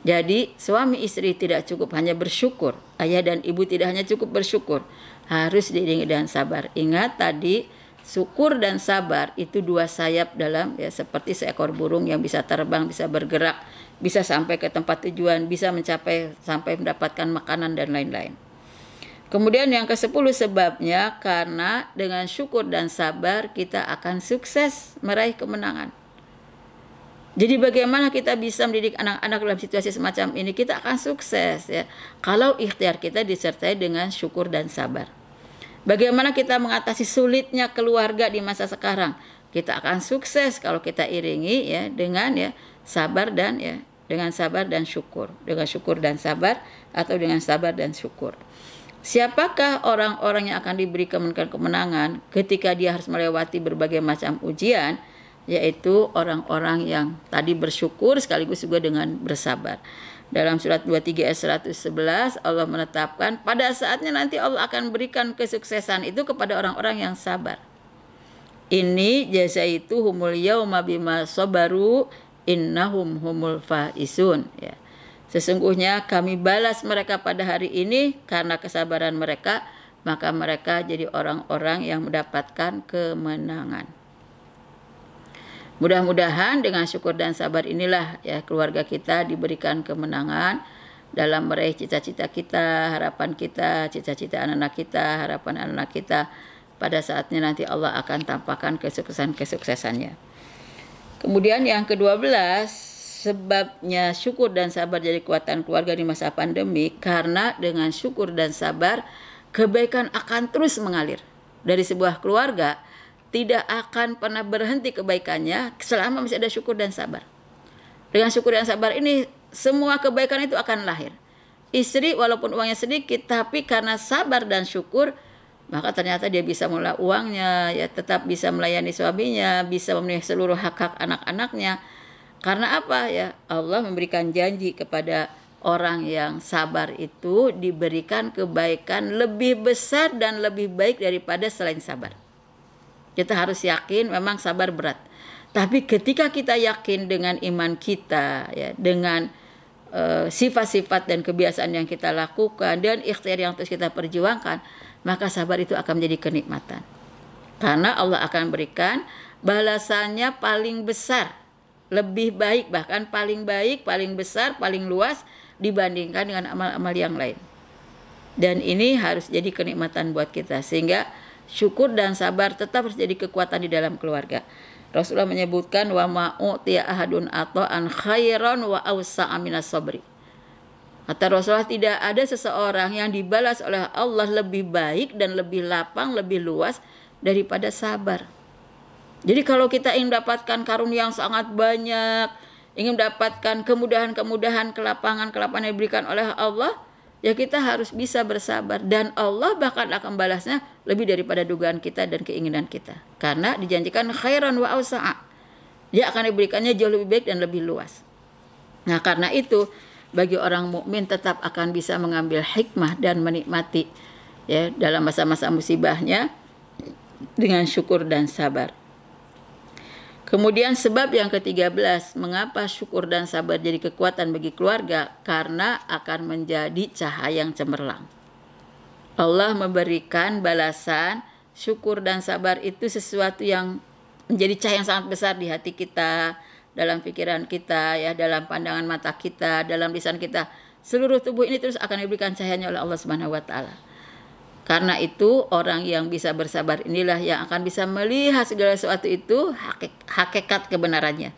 Jadi suami istri tidak cukup hanya bersyukur, ayah dan ibu tidak hanya cukup bersyukur, harus diiringi dengan sabar. Ingat tadi syukur dan sabar itu dua sayap dalam ya seperti seekor burung yang bisa terbang, bisa bergerak, bisa sampai ke tempat tujuan, bisa mencapai sampai mendapatkan makanan dan lain-lain. Kemudian yang ke-10 sebabnya karena dengan syukur dan sabar kita akan sukses meraih kemenangan. Jadi bagaimana kita bisa mendidik anak-anak dalam situasi semacam ini? Kita akan sukses ya. Kalau ikhtiar kita disertai dengan syukur dan sabar. Bagaimana kita mengatasi sulitnya keluarga di masa sekarang? Kita akan sukses kalau kita iringi ya dengan ya sabar dan ya dengan sabar dan syukur, dengan syukur dan sabar atau dengan sabar dan syukur. Siapakah orang-orang yang akan diberi kemenangan ketika dia harus melewati berbagai macam ujian? Yaitu orang-orang yang tadi bersyukur sekaligus juga dengan bersabar. Dalam surat 23 ayat 111 Allah menetapkan pada saatnya nanti Allah akan berikan kesuksesan itu kepada orang-orang yang sabar. Ini jasa itu humul yauma bima sabaru innahum humul faizun ya. Sesungguhnya kami balas mereka pada hari ini karena kesabaran mereka maka mereka jadi orang-orang yang mendapatkan kemenangan. Mudah-mudahan dengan syukur dan sabar inilah ya keluarga kita diberikan kemenangan dalam meraih cita-cita kita, harapan kita, cita-cita anak-anak kita, harapan anak-anak kita. Pada saatnya nanti Allah akan tampakkan kesuksesan-kesuksesannya. Kemudian yang ke-12, sebabnya syukur dan sabar jadi kekuatan keluarga di masa pandemi karena dengan syukur dan sabar kebaikan akan terus mengalir dari sebuah keluarga tidak akan pernah berhenti kebaikannya selama masih ada syukur dan sabar. Dengan syukur dan sabar ini semua kebaikan itu akan lahir. Istri walaupun uangnya sedikit tapi karena sabar dan syukur maka ternyata dia bisa mengelola uangnya ya tetap bisa melayani suaminya, bisa memenuhi seluruh hak-hak anak-anaknya. Karena apa ya? Allah memberikan janji kepada orang yang sabar itu diberikan kebaikan lebih besar dan lebih baik daripada selain sabar. Kita harus yakin memang sabar berat. Tapi ketika kita yakin dengan iman kita ya, dengan eh, sifat-sifat uh, dan kebiasaan yang kita lakukan dan ikhtiar yang terus kita perjuangkan, maka sabar itu akan menjadi kenikmatan. Karena Allah akan berikan balasannya paling besar, lebih baik bahkan paling baik, paling besar, paling luas dibandingkan dengan amal-amal yang lain. Dan ini harus jadi kenikmatan buat kita sehingga Syukur dan sabar tetap harus jadi kekuatan di dalam keluarga. Rasulullah menyebutkan wa ma'utiya ahadun an khairon wa awsa'a aminas sabri. Kata Rasulullah tidak ada seseorang yang dibalas oleh Allah lebih baik dan lebih lapang, lebih luas daripada sabar. Jadi kalau kita ingin mendapatkan karunia yang sangat banyak, ingin mendapatkan kemudahan-kemudahan, kelapangan-kelapangan yang diberikan oleh Allah, ya kita harus bisa bersabar dan Allah bahkan akan balasnya lebih daripada dugaan kita dan keinginan kita karena dijanjikan khairan wa ausa'a dia akan diberikannya jauh lebih baik dan lebih luas nah karena itu bagi orang mukmin tetap akan bisa mengambil hikmah dan menikmati ya dalam masa-masa musibahnya dengan syukur dan sabar Kemudian sebab yang ke-13, mengapa syukur dan sabar jadi kekuatan bagi keluarga? Karena akan menjadi cahaya yang cemerlang. Allah memberikan balasan syukur dan sabar itu sesuatu yang menjadi cahaya yang sangat besar di hati kita, dalam pikiran kita, ya, dalam pandangan mata kita, dalam lisan kita. Seluruh tubuh ini terus akan diberikan cahayanya oleh Allah Subhanahu wa taala. Karena itu orang yang bisa bersabar inilah yang akan bisa melihat segala sesuatu itu hakikat kebenarannya.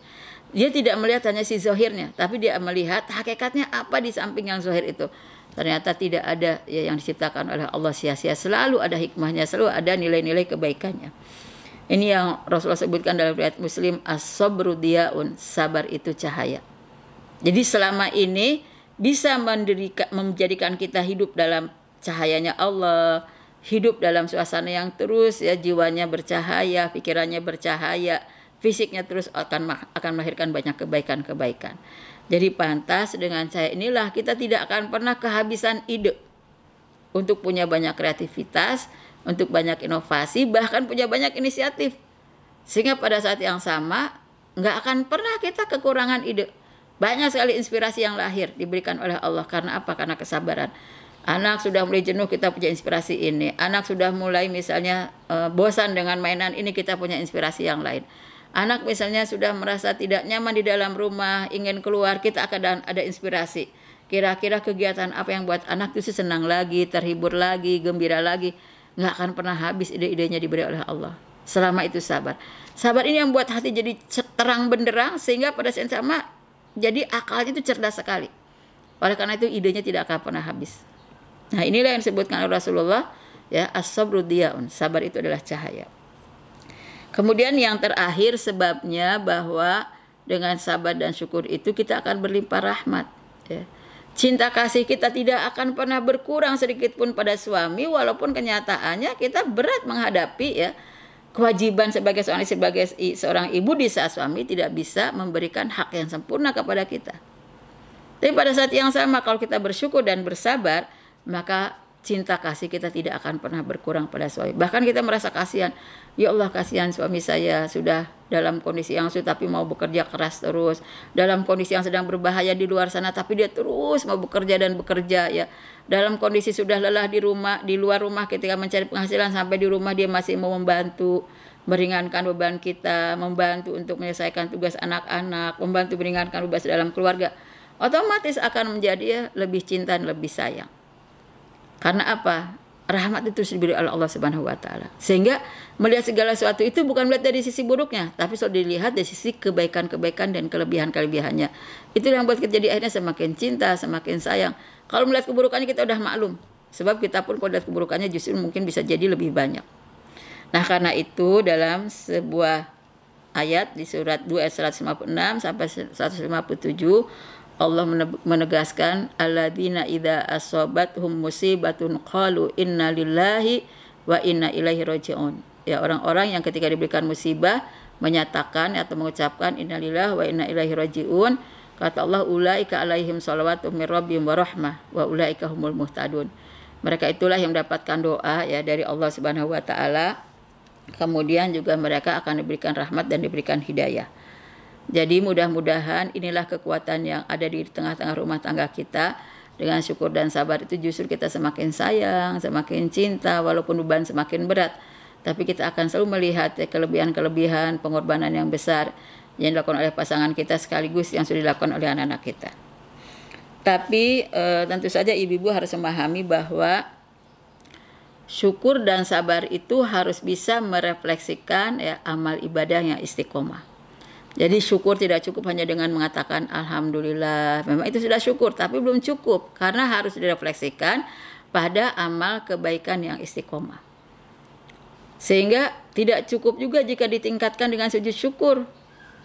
Dia tidak melihat hanya si zohirnya, tapi dia melihat hakikatnya apa di samping yang zohir itu. Ternyata tidak ada ya, yang diciptakan oleh Allah sia-sia. Selalu ada hikmahnya, selalu ada nilai-nilai kebaikannya. Ini yang Rasulullah sebutkan dalam riwayat Muslim as diaun, sabar itu cahaya. Jadi selama ini bisa menjadikan kita hidup dalam cahayanya Allah, hidup dalam suasana yang terus ya jiwanya bercahaya, pikirannya bercahaya, fisiknya terus akan akan melahirkan banyak kebaikan-kebaikan. Jadi pantas dengan saya inilah kita tidak akan pernah kehabisan ide untuk punya banyak kreativitas, untuk banyak inovasi, bahkan punya banyak inisiatif. Sehingga pada saat yang sama nggak akan pernah kita kekurangan ide. Banyak sekali inspirasi yang lahir diberikan oleh Allah karena apa? Karena kesabaran. Anak sudah mulai jenuh, kita punya inspirasi ini. Anak sudah mulai misalnya e, bosan dengan mainan ini, kita punya inspirasi yang lain. Anak misalnya sudah merasa tidak nyaman di dalam rumah, ingin keluar, kita akan ada inspirasi. Kira-kira kegiatan apa yang buat anak itu senang lagi, terhibur lagi, gembira lagi. Nggak akan pernah habis ide-idenya diberi oleh Allah. Selama itu sabar. Sabar ini yang buat hati jadi terang benderang sehingga pada saat sama jadi akalnya itu cerdas sekali. Oleh karena itu idenya tidak akan pernah habis. Nah, inilah yang disebutkan oleh Rasulullah ya, as diaun Sabar itu adalah cahaya. Kemudian yang terakhir sebabnya bahwa dengan sabar dan syukur itu kita akan berlimpah rahmat ya. Cinta kasih kita tidak akan pernah berkurang sedikit pun pada suami walaupun kenyataannya kita berat menghadapi ya kewajiban sebagai seorang sebagai seorang ibu di saat suami tidak bisa memberikan hak yang sempurna kepada kita. Tapi pada saat yang sama kalau kita bersyukur dan bersabar, maka cinta kasih kita tidak akan pernah berkurang pada suami. Bahkan kita merasa kasihan, ya Allah kasihan suami saya sudah dalam kondisi yang sulit tapi mau bekerja keras terus, dalam kondisi yang sedang berbahaya di luar sana tapi dia terus mau bekerja dan bekerja ya. Dalam kondisi sudah lelah di rumah, di luar rumah ketika mencari penghasilan sampai di rumah dia masih mau membantu meringankan beban kita, membantu untuk menyelesaikan tugas anak-anak, membantu meringankan beban dalam keluarga. Otomatis akan menjadi ya, lebih cinta dan lebih sayang. Karena apa? Rahmat itu diberi oleh Allah Subhanahu wa taala. Sehingga melihat segala sesuatu itu bukan melihat dari sisi buruknya, tapi sudah dilihat dari sisi kebaikan-kebaikan dan kelebihan-kelebihannya. Itu yang buat kita jadi akhirnya semakin cinta, semakin sayang. Kalau melihat keburukannya kita udah maklum, sebab kita pun kalau melihat keburukannya justru mungkin bisa jadi lebih banyak. Nah, karena itu dalam sebuah ayat di surat 2 ayat 156 sampai 157 Allah menegaskan alladzina idza asabathum musibatun qalu inna lillahi wa inna ilaihi rajiun. Ya orang-orang yang ketika diberikan musibah menyatakan atau mengucapkan inna lillahi wa inna ilaihi rajiun kata Allah ulaika alaihim shalawatu min rabbihim wa rahmah wa ulaika humul muhtadun. Mereka itulah yang mendapatkan doa ya dari Allah Subhanahu wa taala. Kemudian juga mereka akan diberikan rahmat dan diberikan hidayah. Jadi mudah-mudahan inilah kekuatan yang ada di tengah-tengah rumah tangga kita. Dengan syukur dan sabar itu justru kita semakin sayang, semakin cinta, walaupun beban semakin berat. Tapi kita akan selalu melihat ya, kelebihan-kelebihan, ya, pengorbanan yang besar yang dilakukan oleh pasangan kita sekaligus yang sudah dilakukan oleh anak-anak kita. Tapi e, tentu saja ibu-ibu harus memahami bahwa syukur dan sabar itu harus bisa merefleksikan ya amal ibadah yang istiqomah. Jadi syukur tidak cukup hanya dengan mengatakan alhamdulillah. Memang itu sudah syukur, tapi belum cukup karena harus direfleksikan pada amal kebaikan yang istiqomah. Sehingga tidak cukup juga jika ditingkatkan dengan sujud syukur.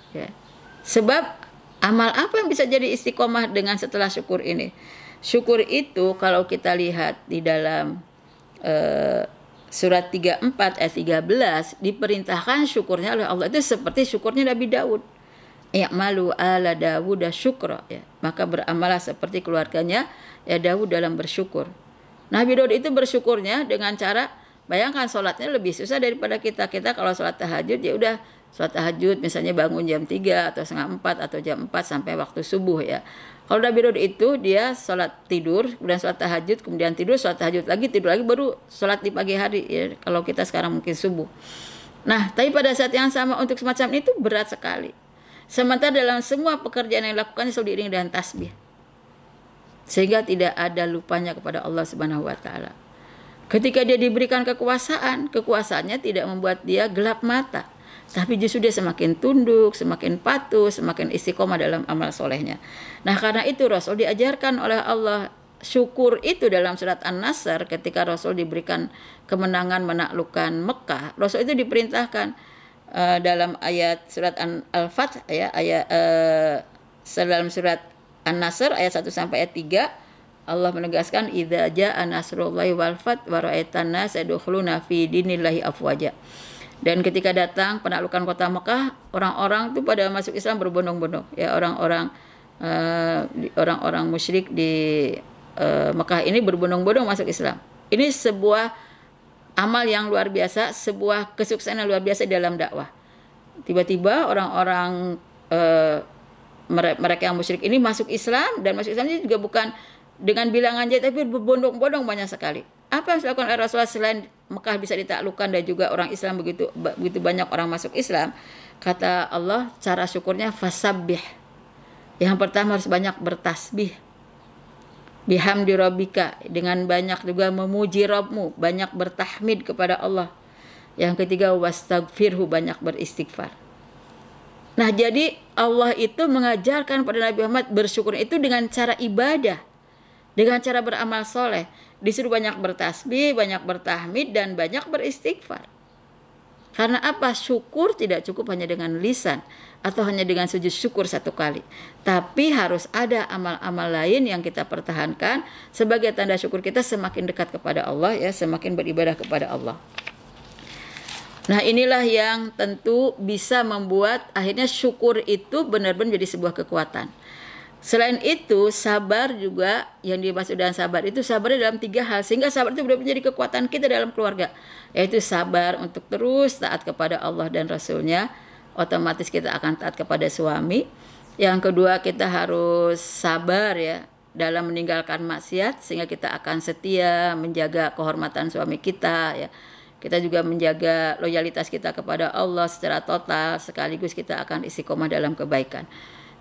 Ya. Sebab amal apa yang bisa jadi istiqomah dengan setelah syukur ini? Syukur itu kalau kita lihat di dalam eh, surat 34 ayat 13 diperintahkan syukurnya oleh Allah itu seperti syukurnya Nabi Daud. Ya malu ala Daud syukra ya. Maka beramalah seperti keluarganya ya Daud dalam bersyukur. Nabi Daud itu bersyukurnya dengan cara bayangkan sholatnya lebih susah daripada kita. Kita kalau sholat tahajud ya udah sholat tahajud misalnya bangun jam 3 atau setengah 4 atau jam 4 sampai waktu subuh ya. Kalau udah periode itu dia sholat tidur, kemudian sholat tahajud, kemudian tidur, sholat tahajud lagi, tidur lagi, baru sholat di pagi hari ya. Kalau kita sekarang mungkin subuh. Nah, tapi pada saat yang sama untuk semacam itu berat sekali. Sementara dalam semua pekerjaan yang dilakukan selalu diiringi dengan tasbih. Sehingga tidak ada lupanya kepada Allah Subhanahu wa taala. Ketika dia diberikan kekuasaan, kekuasaannya tidak membuat dia gelap mata tapi justru dia semakin tunduk, semakin patuh, semakin istiqomah dalam amal solehnya. Nah karena itu Rasul diajarkan oleh Allah syukur itu dalam surat An-Nasr ketika Rasul diberikan kemenangan menaklukkan Mekah. Rasul itu diperintahkan uh, dalam ayat surat Al-Fath ya ayat uh, dalam surat An-Nasr ayat 1 sampai ayat 3 Allah menegaskan idza jaa nasrullahi wal Fat wa ra'aitan nas fi dinillahi afwaja. Dan ketika datang penaklukan kota Mekah, orang-orang itu pada masuk Islam berbondong-bondong. Ya orang-orang uh, orang-orang musyrik di uh, Mekah ini berbondong-bondong masuk Islam. Ini sebuah amal yang luar biasa, sebuah kesuksesan yang luar biasa dalam dakwah. Tiba-tiba orang-orang uh, mereka yang musyrik ini masuk Islam dan masuk Islam ini juga bukan dengan bilangan aja tapi berbondong-bondong banyak sekali apa yang harus dilakukan oleh Rasulullah selain Mekah bisa ditaklukkan dan juga orang Islam begitu begitu banyak orang masuk Islam? Kata Allah, cara syukurnya fasabih Yang pertama harus banyak bertasbih. Bihamdi dirobika dengan banyak juga memuji Robmu, banyak bertahmid kepada Allah. Yang ketiga wastagfirhu banyak beristighfar. Nah jadi Allah itu mengajarkan pada Nabi Muhammad bersyukur itu dengan cara ibadah, dengan cara beramal soleh disuruh banyak bertasbih, banyak bertahmid dan banyak beristighfar. Karena apa? Syukur tidak cukup hanya dengan lisan atau hanya dengan sujud syukur satu kali. Tapi harus ada amal-amal lain yang kita pertahankan sebagai tanda syukur kita semakin dekat kepada Allah ya, semakin beribadah kepada Allah. Nah inilah yang tentu bisa membuat akhirnya syukur itu benar-benar jadi sebuah kekuatan Selain itu, sabar juga yang dimaksud dengan sabar itu sabarnya dalam tiga hal sehingga sabar itu benar menjadi kekuatan kita dalam keluarga, yaitu sabar untuk terus taat kepada Allah dan Rasulnya, otomatis kita akan taat kepada suami. Yang kedua, kita harus sabar ya dalam meninggalkan maksiat sehingga kita akan setia menjaga kehormatan suami kita ya. Kita juga menjaga loyalitas kita kepada Allah secara total sekaligus kita akan isi koma dalam kebaikan.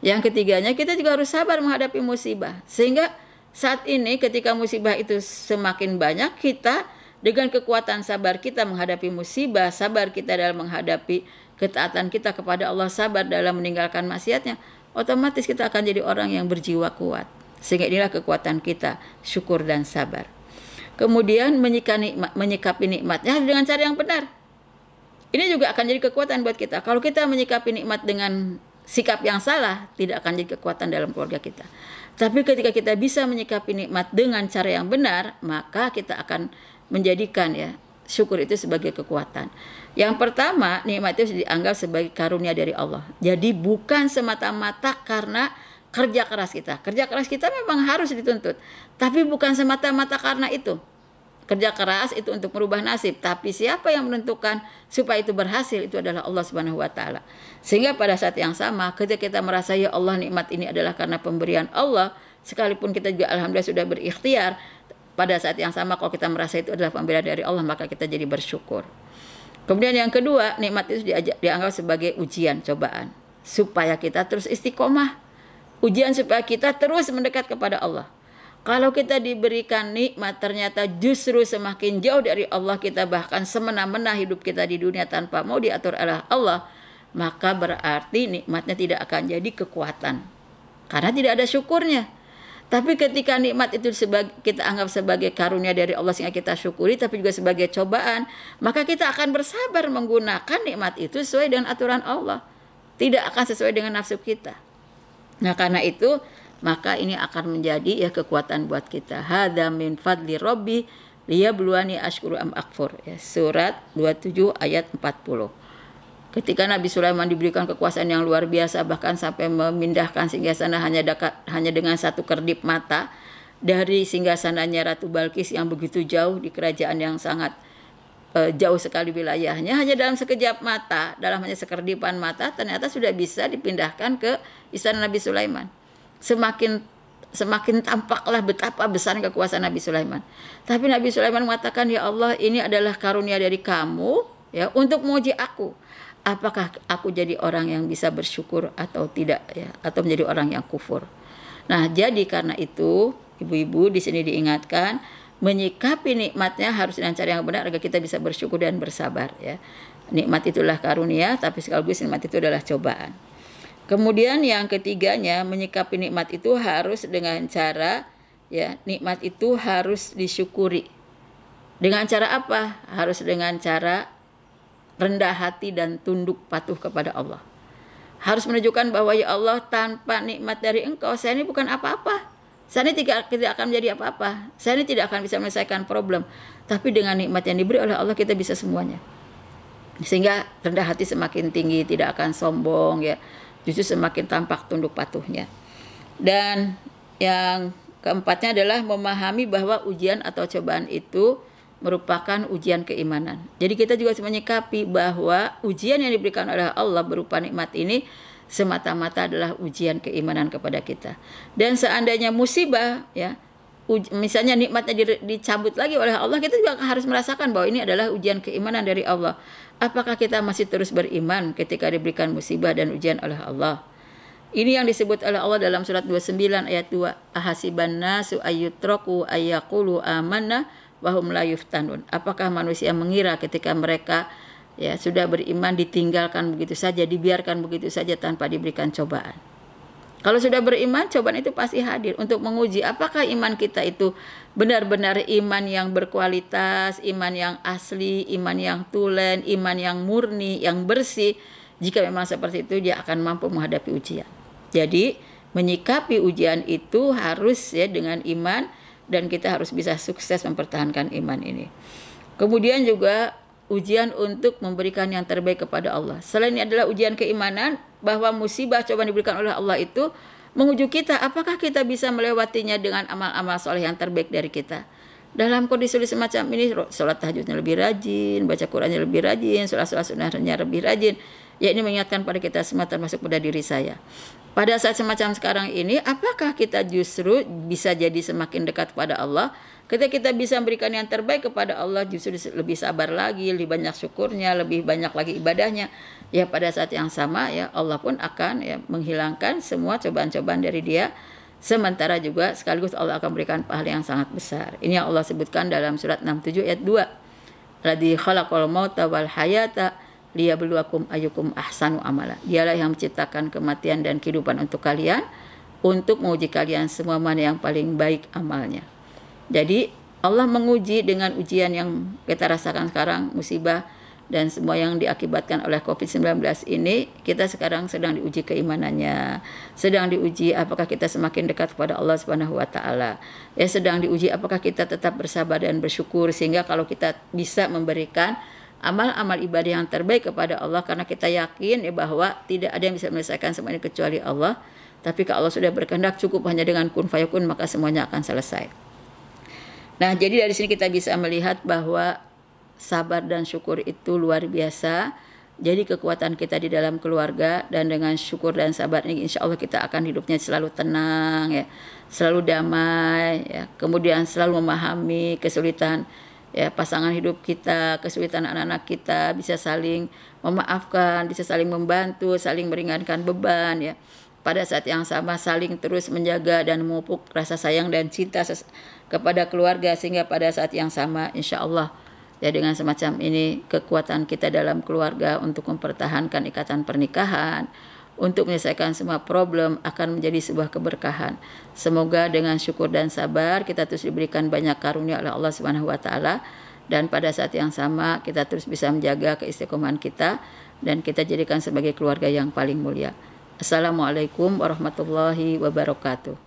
Yang ketiganya, kita juga harus sabar menghadapi musibah. Sehingga saat ini ketika musibah itu semakin banyak, kita dengan kekuatan sabar kita menghadapi musibah, sabar kita dalam menghadapi ketaatan kita kepada Allah, sabar dalam meninggalkan maksiatnya, otomatis kita akan jadi orang yang berjiwa kuat. Sehingga inilah kekuatan kita, syukur dan sabar. Kemudian menyikapi nikmatnya dengan cara yang benar. Ini juga akan jadi kekuatan buat kita. Kalau kita menyikapi nikmat dengan sikap yang salah tidak akan jadi kekuatan dalam keluarga kita. Tapi ketika kita bisa menyikapi nikmat dengan cara yang benar, maka kita akan menjadikan ya syukur itu sebagai kekuatan. Yang pertama, nikmat itu dianggap sebagai karunia dari Allah. Jadi bukan semata-mata karena kerja keras kita. Kerja keras kita memang harus dituntut, tapi bukan semata-mata karena itu kerja keras itu untuk merubah nasib tapi siapa yang menentukan supaya itu berhasil itu adalah Allah Subhanahu wa taala sehingga pada saat yang sama ketika kita merasa ya Allah nikmat ini adalah karena pemberian Allah sekalipun kita juga alhamdulillah sudah berikhtiar pada saat yang sama kalau kita merasa itu adalah pemberian dari Allah maka kita jadi bersyukur kemudian yang kedua nikmat itu dianggap sebagai ujian cobaan supaya kita terus istiqomah ujian supaya kita terus mendekat kepada Allah kalau kita diberikan nikmat ternyata justru semakin jauh dari Allah kita bahkan semena-mena hidup kita di dunia tanpa mau diatur oleh Allah, maka berarti nikmatnya tidak akan jadi kekuatan. Karena tidak ada syukurnya. Tapi ketika nikmat itu kita anggap sebagai karunia dari Allah sehingga kita syukuri tapi juga sebagai cobaan, maka kita akan bersabar menggunakan nikmat itu sesuai dengan aturan Allah. Tidak akan sesuai dengan nafsu kita. Nah, karena itu maka ini akan menjadi ya kekuatan buat kita hadza min fadli rabbi liyabluwani ashkuru am akfur ya, surat 27 ayat 40 ketika Nabi Sulaiman diberikan kekuasaan yang luar biasa bahkan sampai memindahkan singgasana hanya dekat, hanya dengan satu kerdip mata dari singgasananya Ratu Balkis yang begitu jauh di kerajaan yang sangat e, jauh sekali wilayahnya hanya dalam sekejap mata dalam hanya sekerdipan mata ternyata sudah bisa dipindahkan ke istana Nabi Sulaiman semakin semakin tampaklah betapa besar kekuasaan Nabi Sulaiman. Tapi Nabi Sulaiman mengatakan, "Ya Allah, ini adalah karunia dari kamu ya untuk menguji aku. Apakah aku jadi orang yang bisa bersyukur atau tidak ya, atau menjadi orang yang kufur?" Nah, jadi karena itu, ibu-ibu di sini diingatkan menyikapi nikmatnya harus dengan cara yang benar agar kita bisa bersyukur dan bersabar ya. Nikmat itulah karunia, tapi sekaligus nikmat itu adalah cobaan. Kemudian yang ketiganya menyikapi nikmat itu harus dengan cara ya nikmat itu harus disyukuri. Dengan cara apa? Harus dengan cara rendah hati dan tunduk patuh kepada Allah. Harus menunjukkan bahwa ya Allah tanpa nikmat dari Engkau saya ini bukan apa-apa. Saya ini tidak, tidak akan menjadi apa-apa. Saya ini tidak akan bisa menyelesaikan problem. Tapi dengan nikmat yang diberi oleh Allah kita bisa semuanya. Sehingga rendah hati semakin tinggi, tidak akan sombong ya justru semakin tampak tunduk patuhnya. Dan yang keempatnya adalah memahami bahwa ujian atau cobaan itu merupakan ujian keimanan. Jadi kita juga harus menyikapi bahwa ujian yang diberikan oleh Allah berupa nikmat ini semata-mata adalah ujian keimanan kepada kita. Dan seandainya musibah ya uj misalnya nikmatnya di dicabut lagi oleh Allah, kita juga harus merasakan bahwa ini adalah ujian keimanan dari Allah. Apakah kita masih terus beriman ketika diberikan musibah dan ujian oleh Allah? Ini yang disebut oleh Allah dalam surat 29 ayat 2. Ahasiban nasu ayutroku ayyakulu amanna wahum la Apakah manusia mengira ketika mereka ya sudah beriman ditinggalkan begitu saja, dibiarkan begitu saja tanpa diberikan cobaan. Kalau sudah beriman, cobaan itu pasti hadir untuk menguji apakah iman kita itu benar-benar iman yang berkualitas, iman yang asli, iman yang tulen, iman yang murni, yang bersih. Jika memang seperti itu, dia akan mampu menghadapi ujian. Jadi, menyikapi ujian itu harus ya dengan iman dan kita harus bisa sukses mempertahankan iman ini. Kemudian juga ujian untuk memberikan yang terbaik kepada Allah. Selain ini adalah ujian keimanan, bahwa musibah cobaan diberikan oleh Allah itu menguji kita apakah kita bisa melewatinya dengan amal-amal soleh yang terbaik dari kita. Dalam kondisi semacam ini, sholat tahajudnya lebih rajin, baca Qurannya lebih rajin, sholat-sholat sunnahnya lebih rajin. Ya ini mengingatkan pada kita semua termasuk pada diri saya. Pada saat semacam sekarang ini, apakah kita justru bisa jadi semakin dekat kepada Allah? Ketika kita bisa memberikan yang terbaik kepada Allah, justru lebih sabar lagi, lebih banyak syukurnya, lebih banyak lagi ibadahnya ya pada saat yang sama ya Allah pun akan ya menghilangkan semua cobaan-cobaan dari dia sementara juga sekaligus Allah akan berikan pahala yang sangat besar. Ini yang Allah sebutkan dalam surat 67 ayat 2. Ladzi khalaqal mauta wal hayata liyabluwakum ayyukum ahsanu amala. Dialah yang menciptakan kematian dan kehidupan untuk kalian untuk menguji kalian semua mana yang paling baik amalnya. Jadi Allah menguji dengan ujian yang kita rasakan sekarang musibah dan semua yang diakibatkan oleh COVID-19 ini kita sekarang sedang diuji keimanannya, sedang diuji apakah kita semakin dekat kepada Allah Subhanahu wa taala. Ya sedang diuji apakah kita tetap bersabar dan bersyukur sehingga kalau kita bisa memberikan amal-amal ibadah yang terbaik kepada Allah karena kita yakin ya bahwa tidak ada yang bisa menyelesaikan semua ini kecuali Allah. Tapi kalau Allah sudah berkehendak cukup hanya dengan kun fayakun maka semuanya akan selesai. Nah, jadi dari sini kita bisa melihat bahwa sabar dan syukur itu luar biasa. Jadi kekuatan kita di dalam keluarga dan dengan syukur dan sabar ini insya Allah kita akan hidupnya selalu tenang ya, selalu damai ya, kemudian selalu memahami kesulitan ya pasangan hidup kita, kesulitan anak-anak kita bisa saling memaafkan, bisa saling membantu, saling meringankan beban ya. Pada saat yang sama saling terus menjaga dan memupuk rasa sayang dan cinta kepada keluarga sehingga pada saat yang sama insya Allah ya dengan semacam ini kekuatan kita dalam keluarga untuk mempertahankan ikatan pernikahan untuk menyelesaikan semua problem akan menjadi sebuah keberkahan. Semoga dengan syukur dan sabar kita terus diberikan banyak karunia oleh Allah Subhanahu wa taala dan pada saat yang sama kita terus bisa menjaga keistiqomahan kita dan kita jadikan sebagai keluarga yang paling mulia. Assalamualaikum warahmatullahi wabarakatuh.